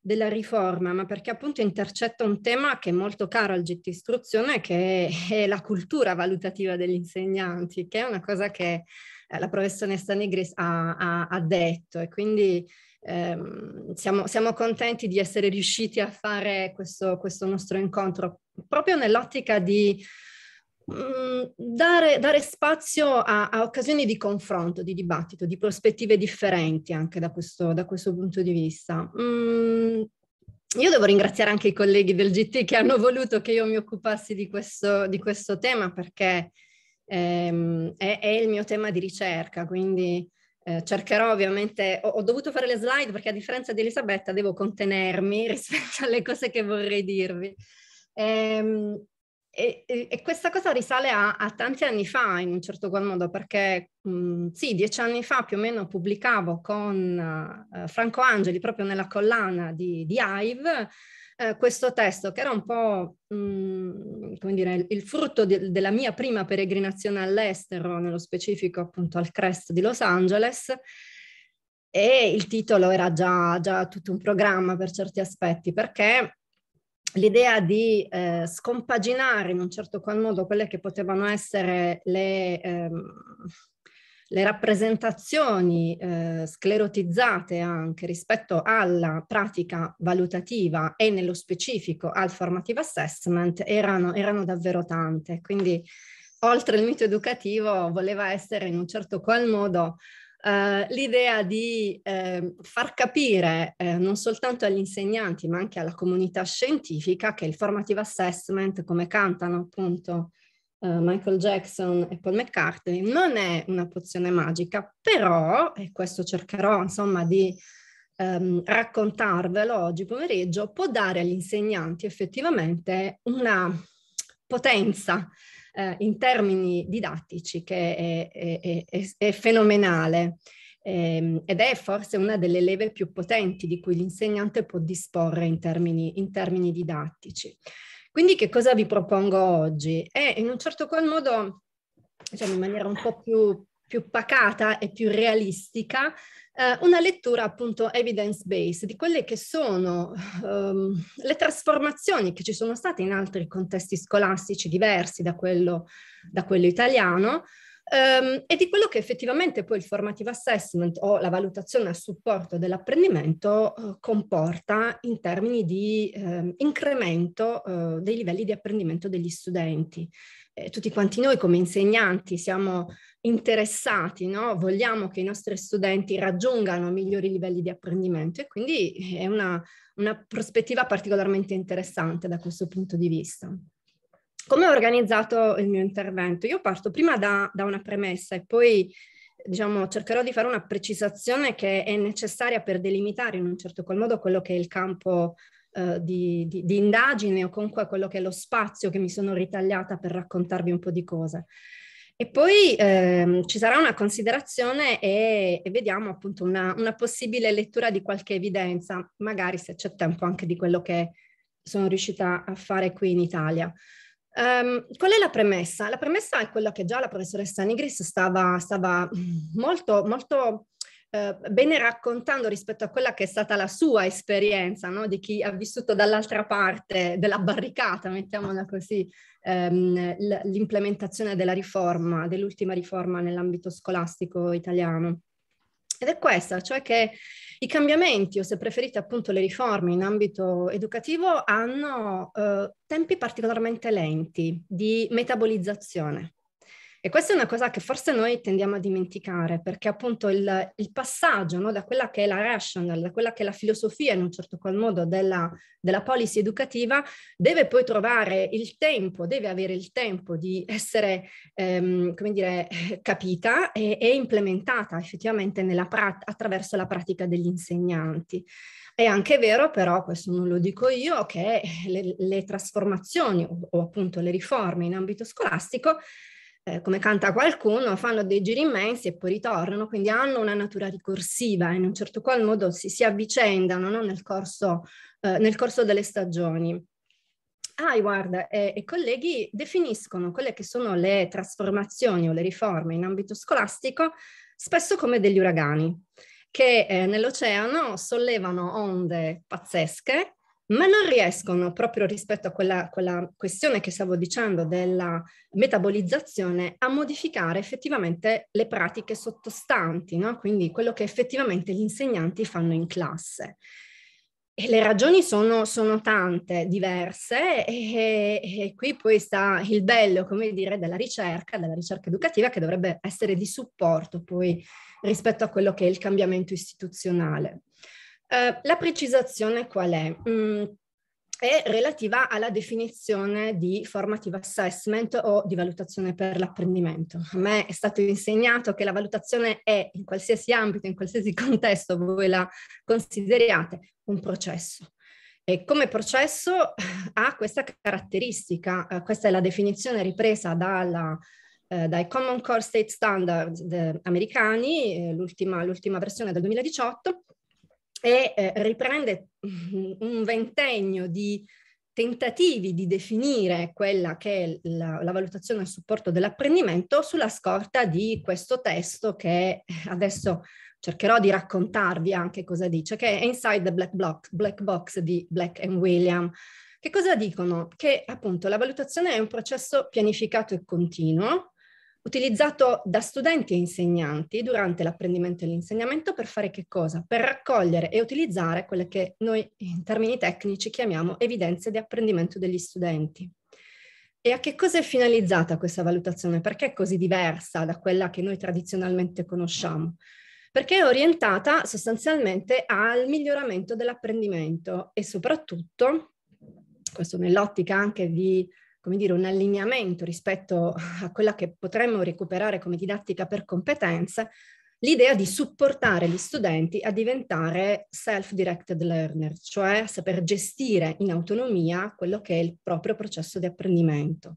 della riforma, ma perché appunto intercetta un tema che è molto caro al GT Istruzione, che è la cultura valutativa degli insegnanti, che è una cosa che eh, la professoressa Negris ha, ha, ha detto e quindi ehm, siamo, siamo, contenti di essere riusciti a fare questo, questo nostro incontro proprio nell'ottica di Mm, dare, dare, spazio a, a, occasioni di confronto, di dibattito, di prospettive differenti anche da questo, da questo punto di vista. Mm, io devo ringraziare anche i colleghi del GT che hanno voluto che io mi occupassi di questo, di questo tema perché ehm, è, è, il mio tema di ricerca, quindi eh, cercherò ovviamente, ho, ho, dovuto fare le slide perché a differenza di Elisabetta devo contenermi rispetto alle cose che vorrei dirvi. Ehm, e, e, questa cosa risale a, a, tanti anni fa, in un certo qual modo, perché mh, sì, dieci anni fa più o meno pubblicavo con uh, Franco Angeli, proprio nella collana di, di Hive, uh, questo testo che era un po', mh, come dire, il, il frutto de, della mia prima peregrinazione all'estero, nello specifico appunto al Crest di Los Angeles, e il titolo era già, già tutto un programma per certi aspetti, perché l'idea di eh, scompaginare in un certo qual modo quelle che potevano essere le, ehm, le rappresentazioni eh, sclerotizzate anche rispetto alla pratica valutativa e nello specifico al formative assessment erano, erano davvero tante. Quindi oltre il mito educativo voleva essere in un certo qual modo eh, l'idea di eh, far capire eh, non soltanto agli insegnanti ma anche alla comunità scientifica che il formative assessment, come cantano appunto eh, Michael Jackson e Paul McCartney, non è una pozione magica, però, e questo cercherò insomma di ehm, raccontarvelo oggi pomeriggio, può dare agli insegnanti effettivamente una potenza eh, in termini didattici che è, è, è, è fenomenale ehm, ed è forse una delle leve più potenti di cui l'insegnante può disporre in termini, in termini didattici. Quindi che cosa vi propongo oggi? È in un certo qual modo, diciamo in maniera un po' più, più pacata e più realistica, eh, una lettura appunto evidence-based di quelle che sono ehm, le trasformazioni che ci sono state in altri contesti scolastici diversi da quello, da quello italiano, Um, e di quello che effettivamente poi il formative assessment o la valutazione a supporto dell'apprendimento uh, comporta in termini di um, incremento uh, dei livelli di apprendimento degli studenti eh, tutti quanti noi come insegnanti siamo interessati, no? vogliamo che i nostri studenti raggiungano migliori livelli di apprendimento e quindi è una, una prospettiva particolarmente interessante da questo punto di vista. Come ho organizzato il mio intervento? Io parto prima da, da una premessa e poi diciamo, cercherò di fare una precisazione che è necessaria per delimitare in un certo qual modo quello che è il campo eh, di, di, di, indagine o comunque quello che è lo spazio che mi sono ritagliata per raccontarvi un po' di cose. E poi ehm, ci sarà una considerazione e, e vediamo appunto una, una, possibile lettura di qualche evidenza, magari se c'è tempo anche di quello che sono riuscita a fare qui in Italia. Um, qual è la premessa? La premessa è quella che già la professoressa Nigris stava, stava molto, molto eh, bene raccontando rispetto a quella che è stata la sua esperienza, no? di chi ha vissuto dall'altra parte della barricata, mettiamola così, ehm, l'implementazione della riforma, dell'ultima riforma nell'ambito scolastico italiano. Ed è questa, cioè che i cambiamenti, o se preferite appunto le riforme in ambito educativo, hanno eh, tempi particolarmente lenti di metabolizzazione. E questa è una cosa che forse noi tendiamo a dimenticare, perché appunto il, il passaggio no, da quella che è la rational, da quella che è la filosofia in un certo qual modo della, della policy educativa, deve poi trovare il tempo, deve avere il tempo di essere, ehm, come dire, capita e, e implementata effettivamente pra- attraverso la pratica degli insegnanti. È anche vero, però, questo non lo dico io, che le, le trasformazioni o, o appunto le riforme in ambito scolastico eh, come canta qualcuno, fanno dei giri immensi e poi ritornano, quindi hanno una natura ricorsiva e in un certo qual modo si, si avvicendano no? nel, corso, eh, nel, corso, delle stagioni. Ah, guarda, e, eh, e colleghi definiscono quelle che sono le trasformazioni o le riforme in ambito scolastico spesso come degli uragani che eh, nell'oceano sollevano onde pazzesche ma non riescono proprio rispetto a quella, quella, questione che stavo dicendo della metabolizzazione a modificare effettivamente le pratiche sottostanti, no? quindi quello che effettivamente gli insegnanti fanno in classe. E le ragioni sono, sono tante, diverse, e, e, qui poi sta il bello, come dire, della ricerca, della ricerca educativa, che dovrebbe essere di supporto poi rispetto a quello che è il cambiamento istituzionale. Eh, la precisazione qual è? Mm, è relativa alla definizione di formative assessment o di valutazione per l'apprendimento. A me è stato insegnato che la valutazione è in qualsiasi ambito, in qualsiasi contesto voi la consideriate, un processo. E come processo eh, ha questa caratteristica, eh, questa è la definizione ripresa dalla, eh, dai Common Core State Standards eh, americani, eh, l'ultima, l'ultima versione del 2018, e eh, riprende un ventennio di tentativi di definire quella che è la, la valutazione a supporto dell'apprendimento sulla scorta di questo testo che eh, adesso cercherò di raccontarvi anche cosa dice, che è Inside the Black, Block, Black Box di Black and William. Che cosa dicono? Che appunto la valutazione è un processo pianificato e continuo utilizzato da studenti e insegnanti durante l'apprendimento e l'insegnamento per fare che cosa? Per raccogliere e utilizzare quelle che noi in termini tecnici chiamiamo evidenze di apprendimento degli studenti. E a che cosa è finalizzata questa valutazione? Perché è così diversa da quella che noi tradizionalmente conosciamo? Perché è orientata sostanzialmente al miglioramento dell'apprendimento e soprattutto, questo nell'ottica anche di come dire, un allineamento rispetto a quella che potremmo recuperare come didattica per competenze, l'idea di supportare gli studenti a diventare self-directed learner, cioè saper gestire in autonomia quello che è il proprio processo di apprendimento,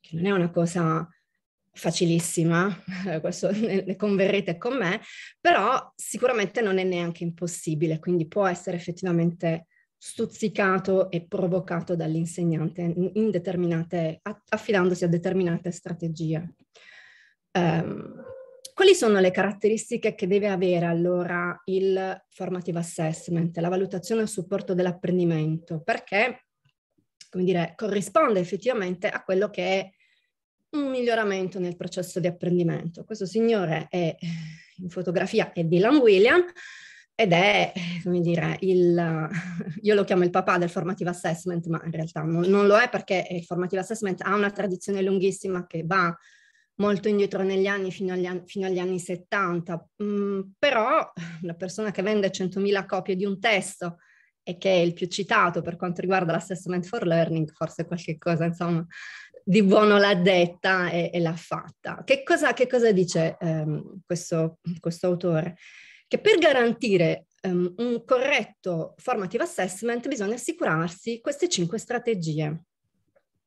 che non è una cosa facilissima, eh, questo ne converrete con me, però sicuramente non è neanche impossibile, quindi può essere effettivamente stuzzicato e provocato dall'insegnante in affidandosi a determinate strategie. Um, quali sono le caratteristiche che deve avere allora il formative assessment, la valutazione a supporto dell'apprendimento? Perché, come dire, corrisponde effettivamente a quello che è un miglioramento nel processo di apprendimento. Questo signore è in fotografia è Dylan William, ed è, come dire, il, io lo chiamo il papà del formative assessment, ma in realtà non, non, lo è perché il formative assessment ha una tradizione lunghissima che va molto indietro negli anni, fino agli, anni, fino agli anni 70. Mm, però una persona che vende 100.000 copie di un testo e che è il più citato per quanto riguarda l'assessment for learning, forse qualche cosa, insomma, di buono l'ha detta e, e l'ha fatta. Che cosa, che cosa dice ehm, questo, questo autore? che per garantire um, un corretto formative assessment bisogna assicurarsi queste cinque strategie.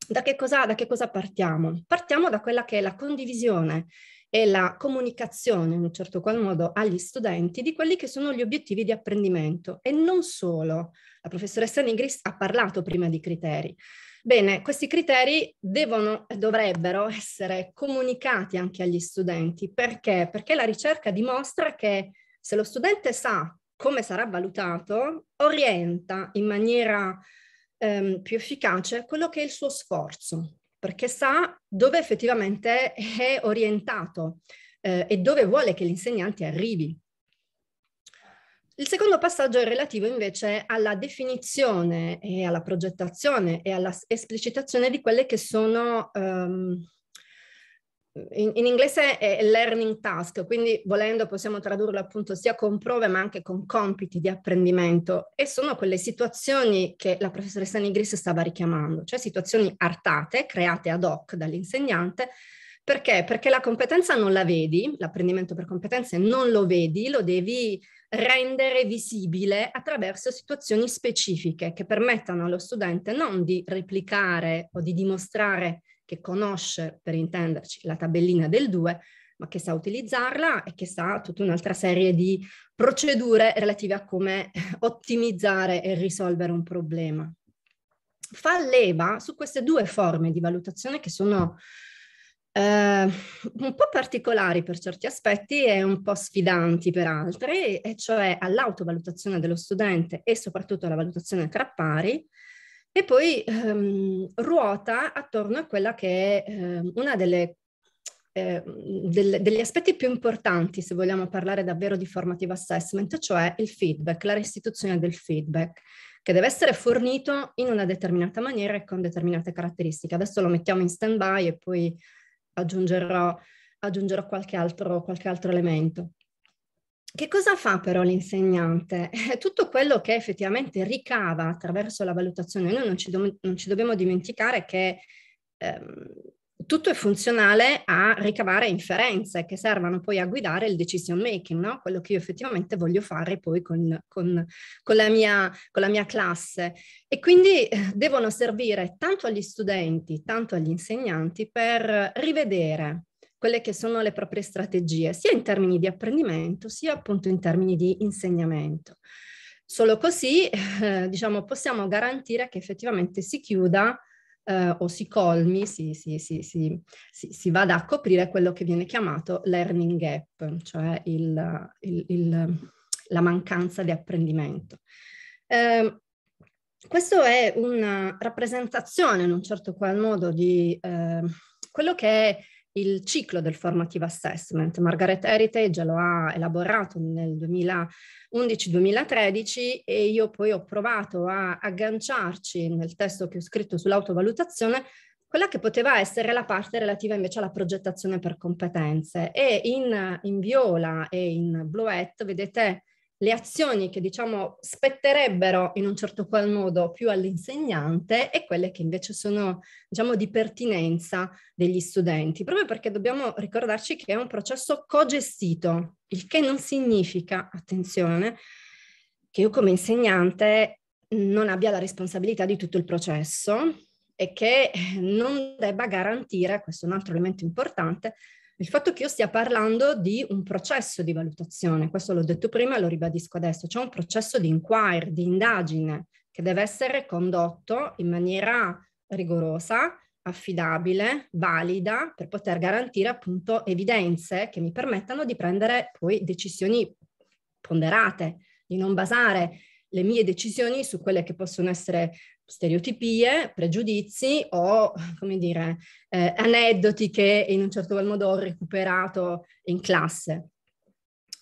Da che, cosa, da che cosa partiamo? Partiamo da quella che è la condivisione e la comunicazione, in un certo qual modo, agli studenti di quelli che sono gli obiettivi di apprendimento e non solo. La professoressa Nigris ha parlato prima di criteri. Bene, questi criteri devono e dovrebbero essere comunicati anche agli studenti. Perché? Perché la ricerca dimostra che se lo studente sa come sarà valutato, orienta in maniera ehm, più efficace quello che è il suo sforzo, perché sa dove effettivamente è orientato eh, e dove vuole che l'insegnante arrivi. Il secondo passaggio è relativo invece alla definizione e alla progettazione e alla esplicitazione di quelle che sono ehm, in, in, inglese è learning task, quindi volendo possiamo tradurlo appunto sia con prove ma anche con compiti di apprendimento e sono quelle situazioni che la professoressa Nigris stava richiamando, cioè situazioni artate, create ad hoc dall'insegnante. Perché? Perché la competenza non la vedi, l'apprendimento per competenze non lo vedi, lo devi rendere visibile attraverso situazioni specifiche che permettano allo studente non di replicare o di dimostrare che conosce, per intenderci, la tabellina del 2, ma che sa utilizzarla e che sa tutta un'altra serie di procedure relative a come ottimizzare e risolvere un problema. Fa leva su queste due forme di valutazione che sono eh, un po' particolari per certi aspetti e un po' sfidanti per altri, e cioè all'autovalutazione dello studente e soprattutto alla valutazione tra pari, e poi ehm, ruota attorno a quella che è ehm, una delle eh, del, degli aspetti più importanti se vogliamo parlare davvero di formative assessment, cioè il feedback, la restituzione del feedback che deve essere fornito in una determinata maniera e con determinate caratteristiche. Adesso lo mettiamo in stand by e poi aggiungerò, aggiungerò qualche, altro, qualche altro elemento. Che cosa fa però l'insegnante? Eh, tutto quello che effettivamente ricava attraverso la valutazione, noi non ci, do- non ci dobbiamo dimenticare che ehm, tutto è funzionale a ricavare inferenze che servono poi a guidare il decision making, no? quello che io effettivamente voglio fare poi con, con, con, la, mia, con la mia classe. E quindi eh, devono servire tanto agli studenti, tanto agli insegnanti per rivedere quelle che sono le proprie strategie, sia in termini di apprendimento, sia appunto in termini di insegnamento. Solo così, eh, diciamo, possiamo garantire che effettivamente si chiuda eh, o si colmi, si, si, si, si, vada a coprire quello che viene chiamato learning gap, cioè il, il, il, la mancanza di apprendimento. Eh, questa è una rappresentazione in un certo qual modo di eh, quello che è il ciclo del formative assessment. Margaret Heritage lo ha elaborato nel 2011-2013 e io poi ho provato a agganciarci nel testo che ho scritto sull'autovalutazione quella che poteva essere la parte relativa invece alla progettazione per competenze. E in, in viola e in bluette vedete le azioni che diciamo spetterebbero in un certo qual modo più all'insegnante e quelle che invece sono diciamo di pertinenza degli studenti, proprio perché dobbiamo ricordarci che è un processo cogestito, il che non significa, attenzione, che io come insegnante non abbia la responsabilità di tutto il processo e che non debba garantire, questo è un altro elemento importante, il fatto che io stia parlando di un processo di valutazione, questo l'ho detto prima e lo ribadisco adesso, c'è un processo di inquiry, di indagine che deve essere condotto in maniera rigorosa, affidabile, valida, per poter garantire appunto evidenze che mi permettano di prendere poi decisioni ponderate, di non basare le mie decisioni su quelle che possono essere stereotipie, pregiudizi o, come dire, eh, aneddoti che in un certo qual modo ho recuperato in classe.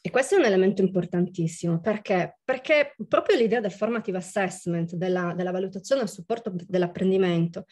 E questo è un elemento importantissimo perché, perché proprio l'idea del formative assessment, della, della valutazione a supporto dell'apprendimento,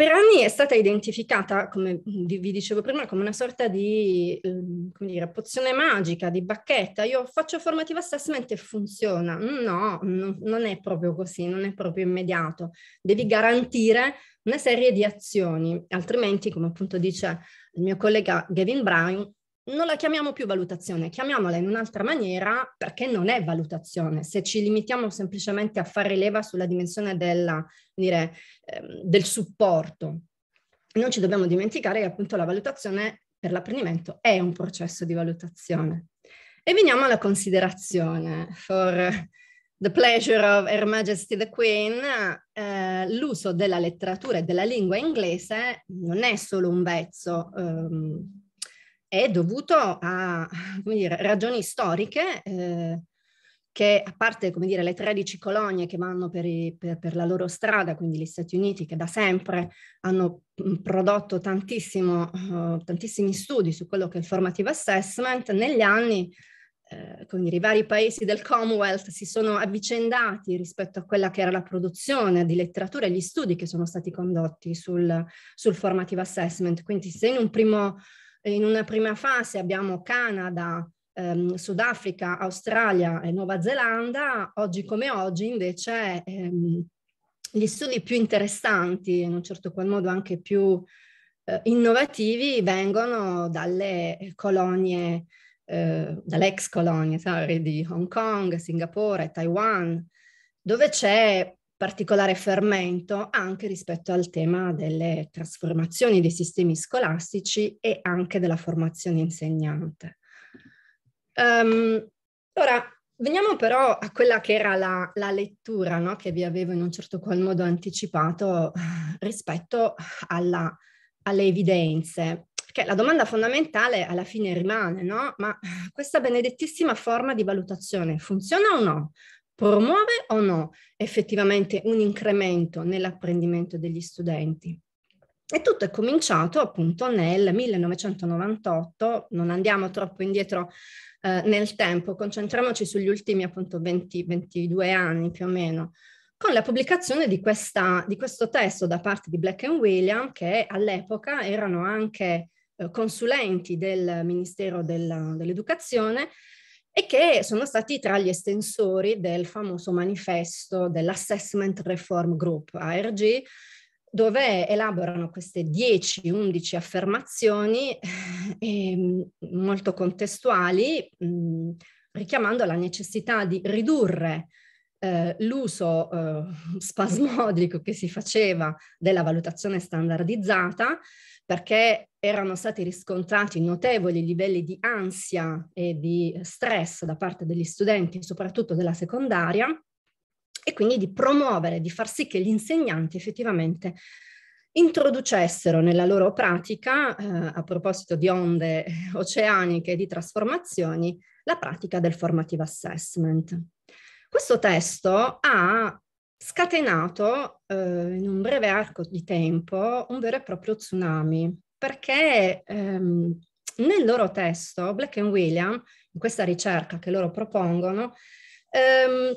per anni è stata identificata, come vi dicevo prima, come una sorta di ehm, dire, pozione magica, di bacchetta. Io faccio formative assessment e funziona. No, non è proprio così, non è proprio immediato. Devi garantire una serie di azioni, altrimenti, come appunto dice il mio collega Gavin Brown, non la chiamiamo più valutazione, chiamiamola in un'altra maniera perché non è valutazione. Se ci limitiamo semplicemente a fare leva sulla dimensione della, dire, ehm, del supporto, non ci dobbiamo dimenticare che appunto la valutazione per l'apprendimento è un processo di valutazione. E veniamo alla considerazione. For the pleasure of Her Majesty the Queen, eh, l'uso della letteratura e della lingua inglese non è solo un vezzo. Ehm, è dovuto a dire, ragioni storiche eh, che, a parte dire, le 13 colonie che vanno per, i, per, per, la loro strada, quindi gli Stati Uniti, che da sempre hanno mm, prodotto uh, tantissimi studi su quello che è il formative assessment, negli anni eh, dire, i vari paesi del Commonwealth si sono avvicendati rispetto a quella che era la produzione di letteratura e gli studi che sono stati condotti sul, sul formative assessment. Quindi se in un primo eh, in una prima fase abbiamo Canada, ehm, Sudafrica, Australia e Nuova Zelanda. Oggi come oggi invece ehm, gli studi più interessanti, in un certo qual modo anche più eh, innovativi, vengono dalle colonie, eh, ex colonie sorry, di Hong Kong, Singapore, Taiwan, dove c'è particolare fermento anche rispetto al tema delle trasformazioni dei sistemi scolastici e anche della formazione insegnante. Um, ora, veniamo però a quella che era la, la lettura no? che vi avevo in un certo qual modo anticipato eh, rispetto alla, alle evidenze. Perché la domanda fondamentale alla fine rimane, no? Ma questa benedettissima forma di valutazione funziona o no? promuove o no effettivamente un incremento nell'apprendimento degli studenti. E tutto è cominciato appunto nel 1998, non andiamo troppo indietro eh, nel tempo, concentriamoci sugli ultimi appunto 20-22 anni più o meno, con la pubblicazione di, questa, di, questo testo da parte di Black and William, che all'epoca erano anche eh, consulenti del Ministero della, dell'Educazione, e che sono stati tra gli estensori del famoso manifesto dell'Assessment Reform Group ARG, dove elaborano queste 10-11 affermazioni eh, molto contestuali, mh, richiamando la necessità di ridurre eh, l'uso eh, spasmodico che si faceva della valutazione standardizzata, perché erano stati riscontrati notevoli livelli di ansia e di stress da parte degli studenti, soprattutto della secondaria, e quindi di promuovere, di far sì che gli insegnanti effettivamente introducessero nella loro pratica, eh, a proposito di onde oceaniche e di trasformazioni, la pratica del formative assessment. Questo testo ha scatenato eh, in un breve arco di tempo un vero e proprio tsunami, perché ehm, nel loro testo Black and William, in questa ricerca che loro propongono, ehm,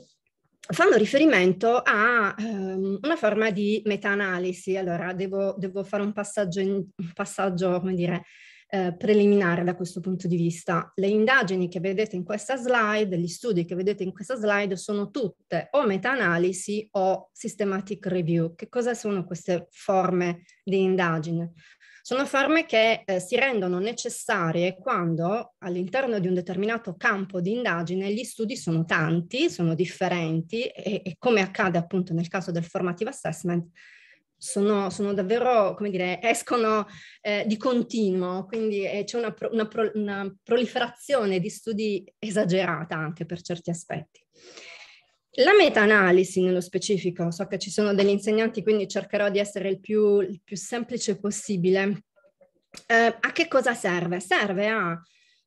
fanno riferimento a um, una forma di meta-analisi. Allora, devo, devo fare un passaggio, in, un passaggio, come dire, eh, preliminare da questo punto di vista. Le indagini che vedete in questa slide, gli studi che vedete in questa slide sono tutte o meta-analisi o systematic review. Che cosa sono queste forme di indagine? Sono forme che eh, si rendono necessarie quando all'interno di un determinato campo di indagine gli studi sono tanti, sono differenti e, e come accade appunto nel caso del formative assessment, sono, sono, davvero, come dire, escono eh, di continuo, quindi eh, c'è una, pro, una, pro, una, proliferazione di studi esagerata anche per certi aspetti. La meta-analisi nello specifico, so che ci sono degli insegnanti, quindi cercherò di essere il più, il più semplice possibile. Eh, a che cosa serve? Serve a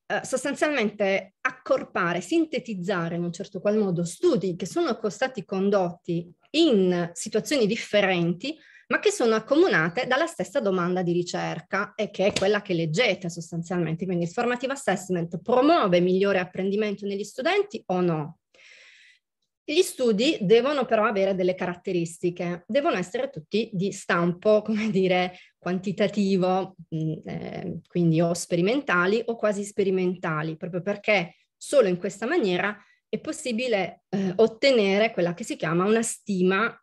eh, sostanzialmente accorpare, sintetizzare in un certo qual modo studi che sono stati condotti in situazioni differenti ma che sono accomunate dalla stessa domanda di ricerca e che è quella che leggete sostanzialmente. Quindi il formative assessment promuove migliore apprendimento negli studenti o no? Gli studi devono però avere delle caratteristiche, devono essere tutti di stampo, come dire, quantitativo, mm, eh, quindi o sperimentali o quasi sperimentali, proprio perché solo in questa maniera è possibile eh, ottenere quella che si chiama una stima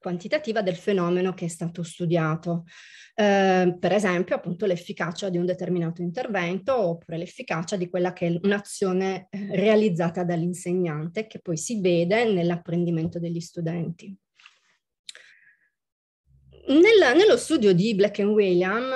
quantitativa del fenomeno che è stato studiato, eh, per esempio appunto l'efficacia di un determinato intervento oppure l'efficacia di quella che è un'azione eh, realizzata dall'insegnante che poi si vede nell'apprendimento degli studenti. Nel, nello studio di Black and William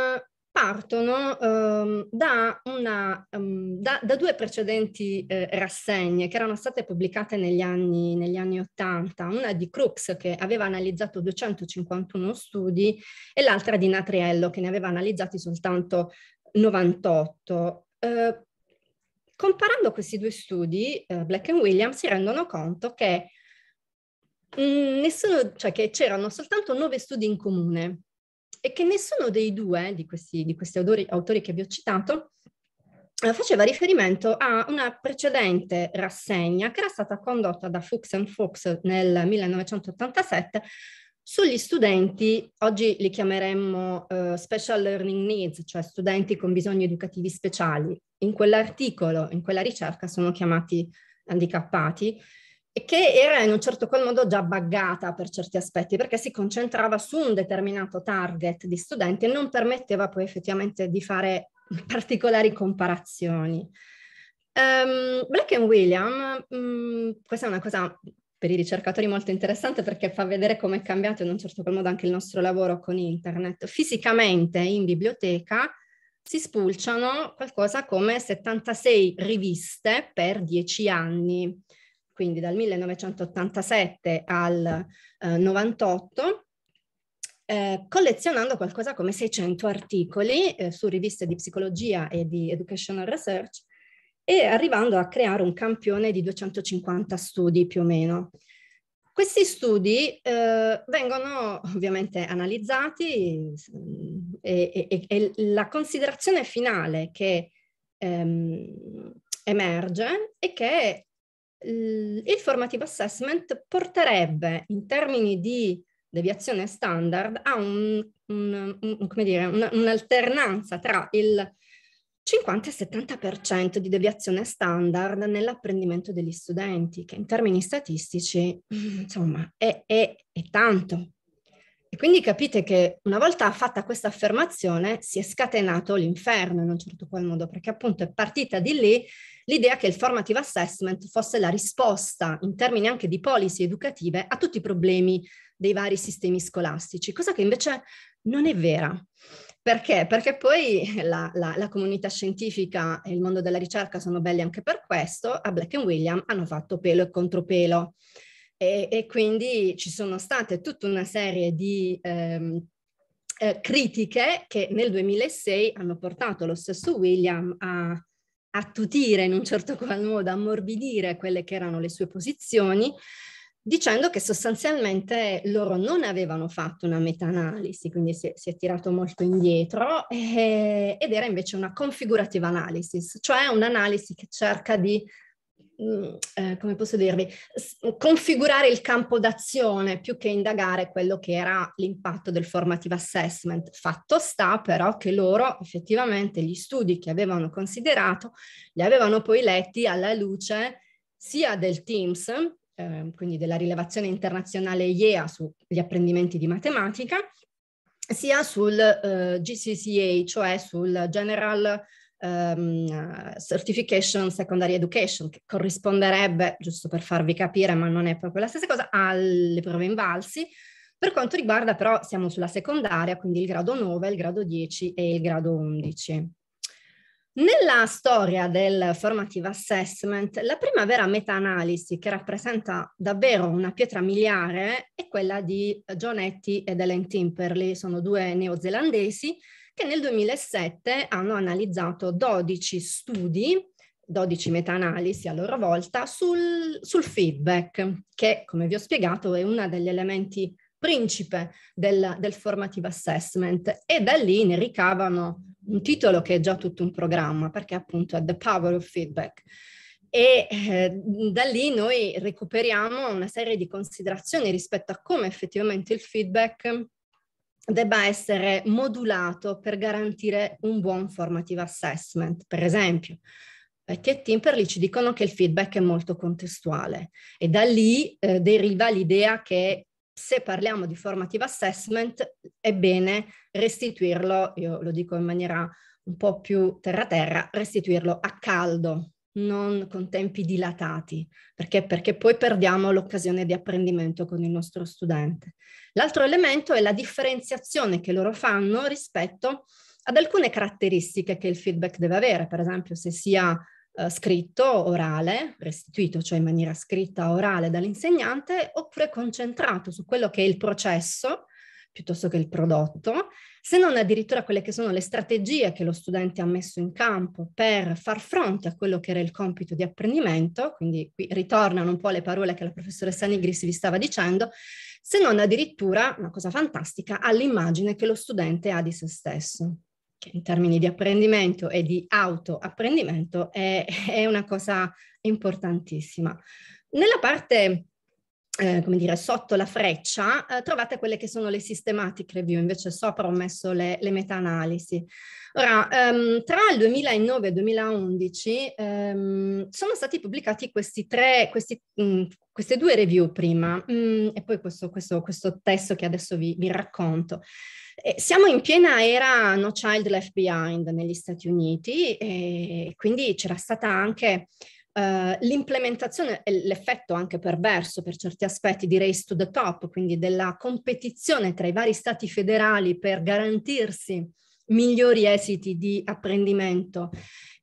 partono um, da, una, um, da, da, due precedenti eh, rassegne che erano state pubblicate negli anni, negli anni 80, una di Crux che aveva analizzato 251 studi e l'altra di Natriello che ne aveva analizzati soltanto 98. Eh, comparando questi due studi, eh, Black e Williams si rendono conto che, mh, mm, nessuno, cioè che c'erano soltanto nove studi in comune e che nessuno dei due, di questi, di questi autori, autori che vi ho citato, eh, faceva riferimento a una precedente rassegna che era stata condotta da Fuchs Fuchs nel 1987 sugli studenti, oggi li chiameremmo uh, special learning needs, cioè studenti con bisogni educativi speciali. In quell'articolo, in quella ricerca sono chiamati handicappati e che era in un certo qual modo già buggata per certi aspetti, perché si concentrava su un determinato target di studenti e non permetteva poi effettivamente di fare particolari comparazioni. Um, Black and William, um, questa è una cosa per i ricercatori molto interessante perché fa vedere come è cambiato in un certo qual modo anche il nostro lavoro con internet. Fisicamente in biblioteca si spulciano qualcosa come 76 riviste per 10 anni quindi dal 1987 al eh, 98, eh, collezionando qualcosa come 600 articoli eh, su riviste di psicologia e di educational research e arrivando a creare un campione di 250 studi più o meno. Questi studi eh, vengono ovviamente analizzati mm, e, e, e, la considerazione finale che ehm, emerge è che il formative assessment porterebbe in termini di deviazione standard a un, un, un, dire, un'alternanza tra il 50 e 70% di deviazione standard nell'apprendimento degli studenti, che in termini statistici, insomma, è, è, è tanto. E quindi capite che una volta fatta questa affermazione si è scatenato l'inferno in un certo qual modo, perché appunto è partita di lì l'idea che il formative assessment fosse la risposta in termini anche di policy educative a tutti i problemi dei vari sistemi scolastici, cosa che invece non è vera. Perché? Perché poi la, la, la, comunità scientifica e il mondo della ricerca sono belli anche per questo, a Black and William hanno fatto pelo e contropelo. E, e quindi ci sono state tutta una serie di ehm, eh, critiche che nel 2006 hanno portato lo stesso William a attutire in un certo qual modo, ammorbidire quelle che erano le sue posizioni, dicendo che sostanzialmente loro non avevano fatto una meta-analisi, quindi si è, si è tirato molto indietro, e, eh, ed era invece una configurative analysis, cioè un'analisi che cerca di Mm, eh, come posso dirvi, configurare il campo d'azione più che indagare quello che era l'impatto del formative assessment. Fatto sta però che loro effettivamente gli studi che avevano considerato li avevano poi letti alla luce sia del Teams, eh, quindi della rilevazione internazionale IEA sugli apprendimenti di matematica, sia sul eh, GCCA, cioè sul General um, Certification Secondary Education, che corrisponderebbe, giusto per farvi capire, ma non è proprio la stessa cosa, alle prove invalsi. Per quanto riguarda però siamo sulla secondaria, quindi il grado 9, il grado 10 e il grado 11. Nella storia del formative assessment, la prima vera meta-analisi che rappresenta davvero una pietra miliare è quella di John Etty ed Ellen Timperley, sono due neozelandesi che nel 2007 hanno analizzato 12 studi 12 meta-analisi a loro volta sul, sul, feedback, che come vi ho spiegato è uno degli elementi principe del, del formative assessment e da lì ne ricavano un titolo che è già tutto un programma, perché appunto è The Power of Feedback. E eh, da lì noi recuperiamo una serie di considerazioni rispetto a come effettivamente il feedback debba essere modulato per garantire un buon formative assessment. Per esempio, Petty e Timperley ci dicono che il feedback è molto contestuale e da lì eh, deriva l'idea che se parliamo di formative assessment è bene restituirlo, io lo dico in maniera un po' più terra terra, restituirlo a caldo, non con tempi dilatati, perché? perché poi perdiamo l'occasione di apprendimento con il nostro studente. L'altro elemento è la differenziazione che loro fanno rispetto ad alcune caratteristiche che il feedback deve avere, per esempio se sia eh, scritto, orale, restituito, cioè in maniera scritta, orale dall'insegnante, oppure concentrato su quello che è il processo piuttosto che il prodotto, se non addirittura quelle che sono le strategie che lo studente ha messo in campo per far fronte a quello che era il compito di apprendimento, quindi qui ritornano un po' le parole che la professoressa Nigris vi stava dicendo, se non addirittura, una cosa fantastica, all'immagine che lo studente ha di se stesso, che in termini di apprendimento e di autoapprendimento è, è una cosa importantissima. Nella parte eh, come dire, sotto la freccia, eh, trovate quelle che sono le systematic review, invece sopra ho messo le, le meta-analisi. Ora, ehm, tra il 2009 e il 2011 ehm, sono stati pubblicati questi tre, questi, mh, mm, queste due review prima mh, mm, e poi questo, questo, questo, testo che adesso vi, vi racconto. Eh, siamo in piena era No Child Left Behind negli Stati Uniti e quindi c'era stata anche eh, l'implementazione e l'effetto anche perverso per certi aspetti di race to the top, quindi della competizione tra i vari stati federali per garantirsi migliori esiti di apprendimento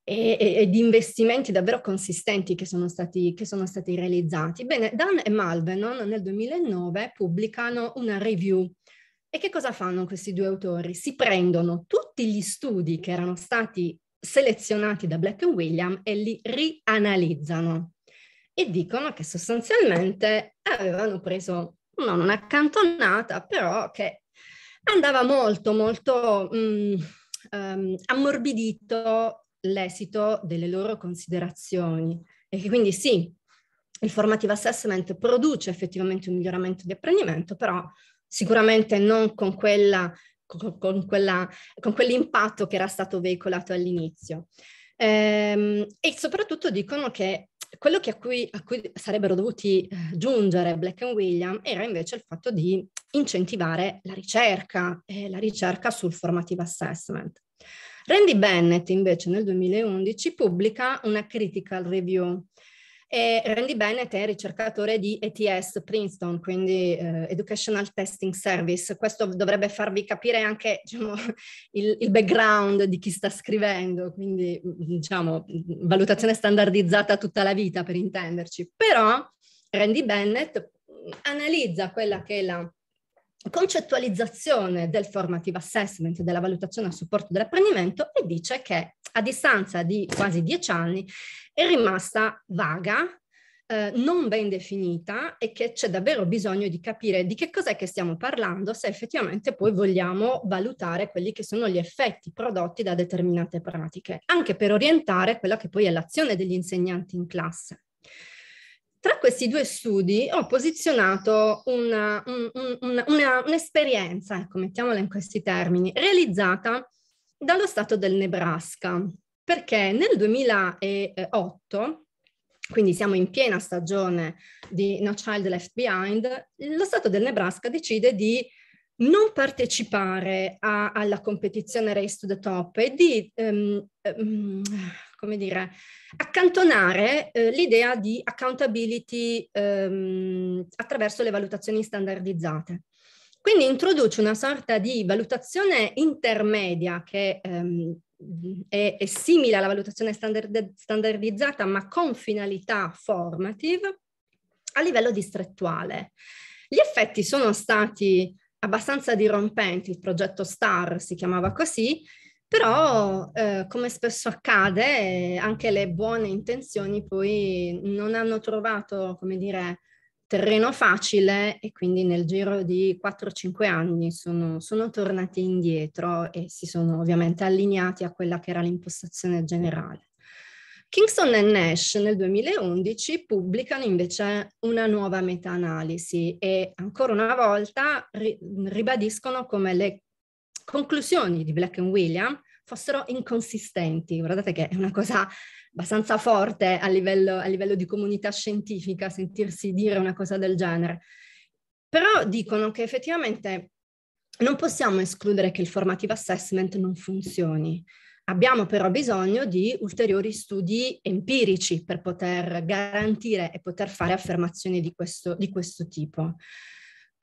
e, e, e di investimenti davvero consistenti che sono, stati, che sono, stati, realizzati. Bene, Dan e Malvenon nel 2009 pubblicano una review e che cosa fanno questi due autori? Si prendono tutti gli studi che erano stati selezionati da Black and William e li rianalizzano e dicono che sostanzialmente avevano preso non una cantonata, però che andava molto, molto mh, um, ehm, ammorbidito l'esito delle loro considerazioni e che quindi sì, il formative assessment produce effettivamente un miglioramento di apprendimento, però sicuramente non con quella con, quella, con quell'impatto che era stato veicolato all'inizio. Ehm, e soprattutto dicono che quello che a, cui, a, cui, sarebbero dovuti eh, giungere Black and William era invece il fatto di incentivare la ricerca, eh, la ricerca sul formative assessment. Randy Bennett invece nel 2011 pubblica una critical review e Randy Bennett è ricercatore di ETS Princeton, quindi eh, Educational Testing Service. Questo dovrebbe farvi capire anche diciamo, il, il, background di chi sta scrivendo, quindi diciamo valutazione standardizzata tutta la vita per intenderci. Però Randy Bennett analizza quella che è la concettualizzazione del formative assessment, della valutazione a supporto dell'apprendimento e dice che a distanza di quasi dieci anni è rimasta vaga, eh, non ben definita e che c'è davvero bisogno di capire di che cos'è che stiamo parlando se effettivamente poi vogliamo valutare quelli che sono gli effetti prodotti da determinate pratiche, anche per orientare quella che poi è l'azione degli insegnanti in classe. Tra questi due studi ho posizionato una, un, un, una, un'esperienza, ecco, mettiamola in questi termini, realizzata dallo Stato del Nebraska, perché nel 2008 quindi siamo in piena stagione di No Child Left Behind, lo Stato del Nebraska decide di non partecipare a, alla competizione Race to the Top e di, um, um, come dire, accantonare eh, l'idea di accountability ehm, attraverso le valutazioni standardizzate. Quindi introduce una sorta di valutazione intermedia che ehm, è, è, simile alla valutazione standard, standardizzata ma con finalità formative a livello distrettuale. Gli effetti sono stati abbastanza dirompenti, il progetto STAR si chiamava così, però, eh, come spesso accade, anche le buone intenzioni poi non hanno trovato, come dire, terreno facile e quindi nel giro di 4-5 anni sono, sono tornati indietro e si sono ovviamente allineati a quella che era l'impostazione generale. Kingston e Nash nel 2011 pubblicano invece una nuova meta-analisi e ancora una volta ri- ribadiscono come le conclusioni di Black and William fossero inconsistenti. Guardate che è una cosa abbastanza forte a livello, a livello di comunità scientifica sentirsi dire una cosa del genere. Però dicono che effettivamente non possiamo escludere che il formative assessment non funzioni. Abbiamo però bisogno di ulteriori studi empirici per poter garantire e poter fare affermazioni di questo, di questo tipo.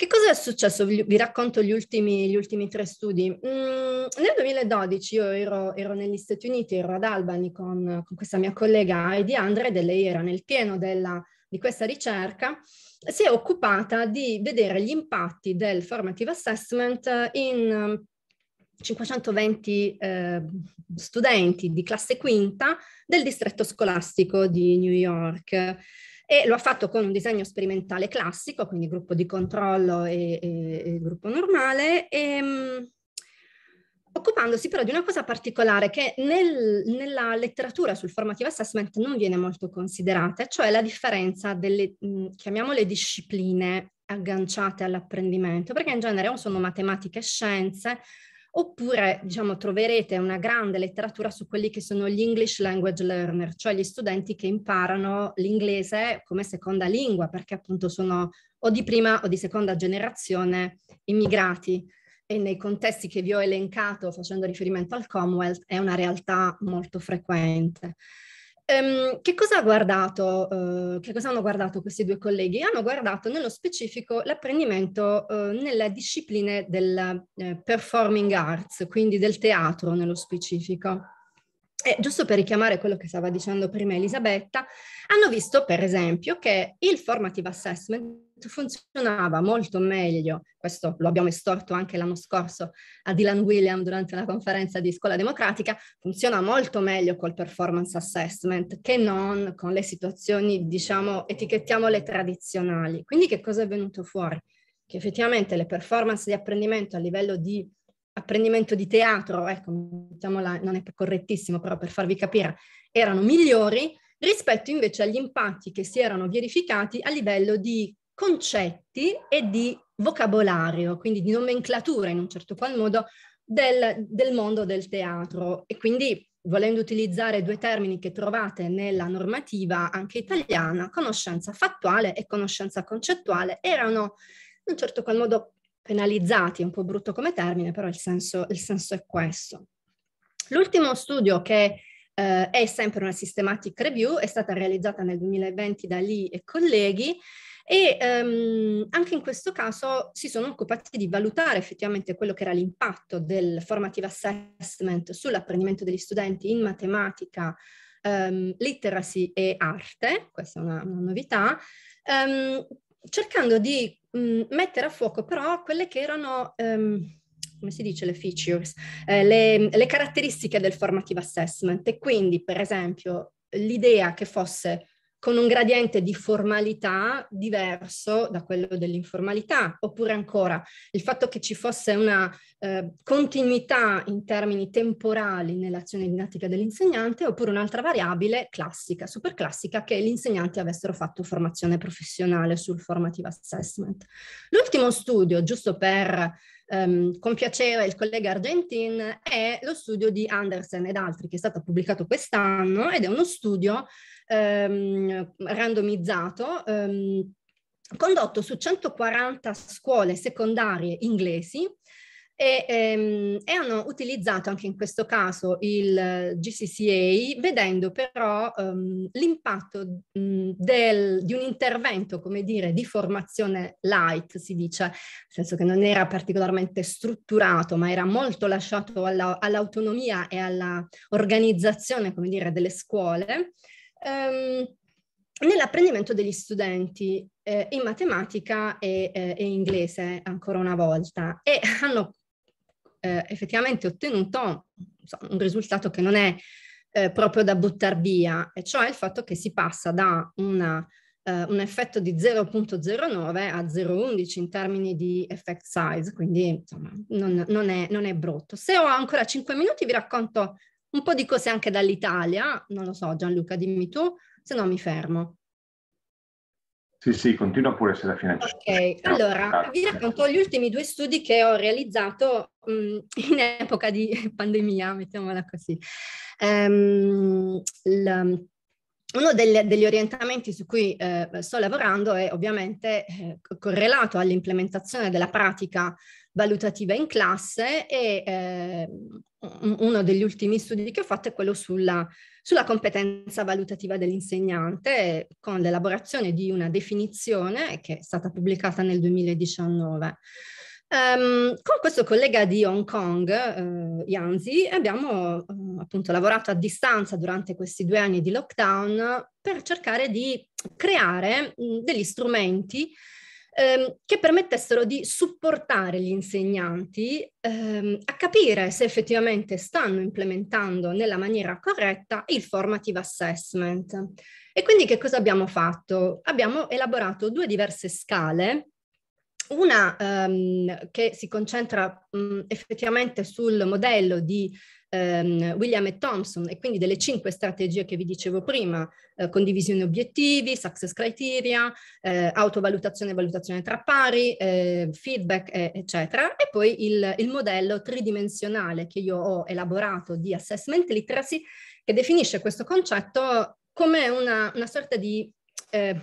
Che cosa è successo? Vi, racconto gli ultimi, gli ultimi, tre studi. Mm, nel 2012 io ero, ero, negli Stati Uniti, ero ad Albany con, con questa mia collega Heidi Andred e lei era nel pieno della, di questa ricerca, si è occupata di vedere gli impatti del formative assessment in 520 um, eh, studenti di classe quinta del distretto scolastico di New York e lo ha fatto con un disegno sperimentale classico, quindi gruppo di controllo e, e, e gruppo normale, e, ehm, occupandosi però di una cosa particolare che nel, nella letteratura sul formative assessment non viene molto considerata, cioè la differenza delle, mm, chiamiamole discipline agganciate all'apprendimento, perché in genere o sono matematica e scienze oppure diciamo, troverete una grande letteratura su quelli che sono gli English language learner, cioè gli studenti che imparano l'inglese come seconda lingua, perché appunto sono o di prima o di seconda generazione immigrati e nei contesti che vi ho elencato facendo riferimento al Commonwealth è una realtà molto frequente. Um, che cosa ha guardato, uh, che cosa hanno guardato questi due colleghi? Hanno guardato nello specifico l'apprendimento uh, nelle discipline del uh, performing arts, quindi del teatro nello specifico. E giusto per richiamare quello che stava dicendo prima Elisabetta, hanno visto per esempio che il formative assessment funzionava molto meglio, questo lo abbiamo estorto anche l'anno scorso a Dylan William durante una conferenza di scuola democratica, funziona molto meglio col performance assessment che non con le situazioni, diciamo, etichettiamole tradizionali. Quindi che cosa è venuto fuori? Che effettivamente le performance di apprendimento a livello di apprendimento di teatro, ecco, mettiamola, non è correttissimo, però per farvi capire, erano migliori rispetto invece agli impatti che si erano verificati a livello di concetti e di vocabolario, quindi di nomenclatura in un certo qual modo del, del mondo del teatro e quindi volendo utilizzare due termini che trovate nella normativa anche italiana, conoscenza fattuale e conoscenza concettuale, erano in un certo qual modo penalizzati, un po' brutto come termine, però il senso, il senso è questo. L'ultimo studio che eh, è sempre una systematic review, è stata realizzata nel 2020 da Lee e colleghi, e ehm, anche in questo caso si sono occupati di valutare effettivamente quello che era l'impatto del formative assessment sull'apprendimento degli studenti in matematica, ehm, literacy e arte, questa è una, una novità, ehm, cercando di mh, mm, mettere a fuoco però quelle che erano ehm, come si dice, le features, eh, le, le, caratteristiche del formative assessment e quindi, per esempio, l'idea che fosse con un gradiente di formalità diverso da quello dell'informalità, oppure ancora il fatto che ci fosse una eh, continuità in termini temporali nell'azione didattica dell'insegnante, oppure un'altra variabile classica, super classica, che gli insegnanti avessero fatto formazione professionale sul formative assessment. L'ultimo studio, giusto per Um, ehm, con piacere il collega Argentin è lo studio di Andersen ed altri che è stato pubblicato quest'anno ed è uno studio ehm, randomizzato ehm, condotto su 140 scuole secondarie inglesi e, ehm, e, hanno utilizzato anche in questo caso il GCCA, vedendo però ehm, l'impatto del, di un intervento, come dire, di formazione light, si dice, nel senso che non era particolarmente strutturato, ma era molto lasciato alla, all'autonomia e all'organizzazione, come dire, delle scuole ehm, nell'apprendimento degli studenti eh, in matematica e, eh, e, inglese ancora una volta e hanno eh, effettivamente ottenuto so, un risultato che non è eh, proprio da buttare via, e cioè il fatto che si passa da una, eh, un effetto di 0.09 a 0.11 in termini di effect size, quindi insomma non, non, è, non è brutto. Se ho ancora 5 minuti vi racconto un po' di cose anche dall'Italia, non lo so Gianluca, dimmi tu, se no mi fermo. Sì, sì, continua pure se la fine. Ok, allora vi racconto gli ultimi due studi che ho realizzato mh, mm, in epoca di pandemia, mettiamola così. Um, ehm, il, uno delle, degli orientamenti su cui eh, sto lavorando è ovviamente eh, correlato all'implementazione della pratica valutativa in classe e eh, uno degli ultimi studi che ho fatto è quello sulla, sulla competenza valutativa dell'insegnante con l'elaborazione di una definizione che è stata pubblicata nel 2019. Um, ehm, con questo collega di Hong Kong, uh, Yanzi, abbiamo uh, appunto lavorato a distanza durante questi due anni di lockdown per cercare di creare mh, degli strumenti ehm, che permettessero di supportare gli insegnanti ehm, a capire se effettivamente stanno implementando nella maniera corretta il formative assessment. E quindi che cosa abbiamo fatto? Abbiamo elaborato due diverse scale una um, che si concentra um, effettivamente sul modello di ehm, William e Thompson e quindi delle cinque strategie che vi dicevo prima, eh, condivisione obiettivi, success criteria, eh, autovalutazione e valutazione tra pari, eh, feedback, eccetera. E poi il, il modello tridimensionale che io ho elaborato di assessment literacy che definisce questo concetto come una, una sorta di eh,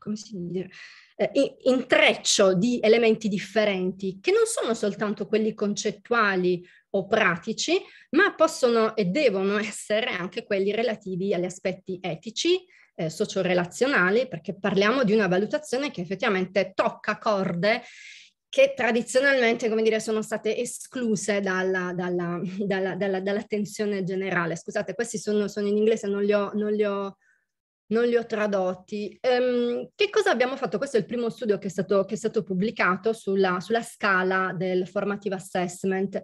come si dice, eh, intreccio di elementi differenti che non sono soltanto quelli concettuali o pratici, ma possono e devono essere anche quelli relativi agli aspetti etici, eh, socio-relazionali, perché parliamo di una valutazione che effettivamente tocca corde che tradizionalmente, come dire, sono state escluse dalla, dalla, dalla, dall'attenzione generale. Scusate, questi sono, sono in inglese, non li ho, non li ho, non li ho tradotti. Ehm, che cosa abbiamo fatto? Questo è il primo studio che è stato, che è stato pubblicato sulla, sulla scala del formative assessment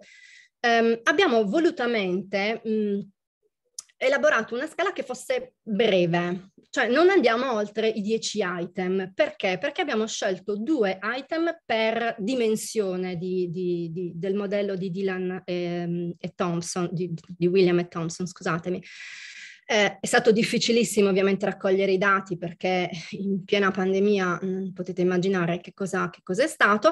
ehm, abbiamo volutamente mh, elaborato una scala che fosse breve, cioè non andiamo oltre i 10 item. Perché? Perché abbiamo scelto due item per dimensione di, di, di, del modello di Dylan e, ehm, e Thompson, di, William e Thompson, scusatemi. Eh, è stato difficilissimo ovviamente raccogliere i dati perché in piena pandemia mh, potete immaginare che cosa, che cosa, è stato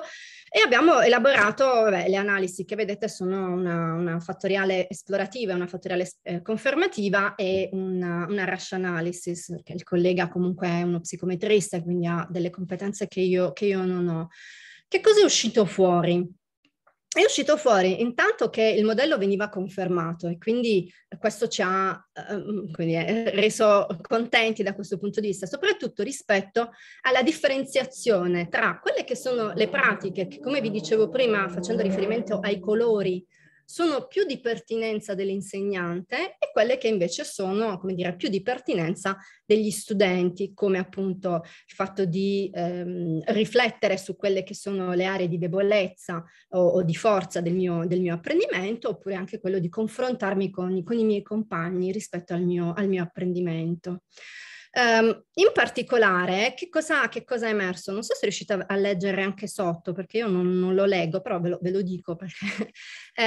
e abbiamo elaborato vabbè, le analisi che vedete sono una, una fattoriale esplorativa, una fattoriale eh, confermativa e una, una rush analysis perché il collega comunque è uno psicometrista quindi ha delle competenze che io, che io non ho. Che cosa è uscito fuori? è uscito fuori intanto che il modello veniva confermato e quindi questo ci ha ehm, mm, quindi eh, reso contenti da questo punto di vista, soprattutto rispetto alla differenziazione tra quelle che sono le pratiche che, come vi dicevo prima, facendo riferimento ai colori, sono più di pertinenza dell'insegnante e quelle che invece sono, come dire, più di pertinenza degli studenti, come appunto il fatto di ehm, riflettere su quelle che sono le aree di debolezza o, o di forza del mio, del mio, apprendimento, oppure anche quello di confrontarmi con, con i miei compagni rispetto al mio, al mio apprendimento. Um, in particolare, che cosa, che cosa, è emerso? Non so se riuscite a, leggere anche sotto, perché io non, non lo leggo, però ve lo, ve lo dico. Perché,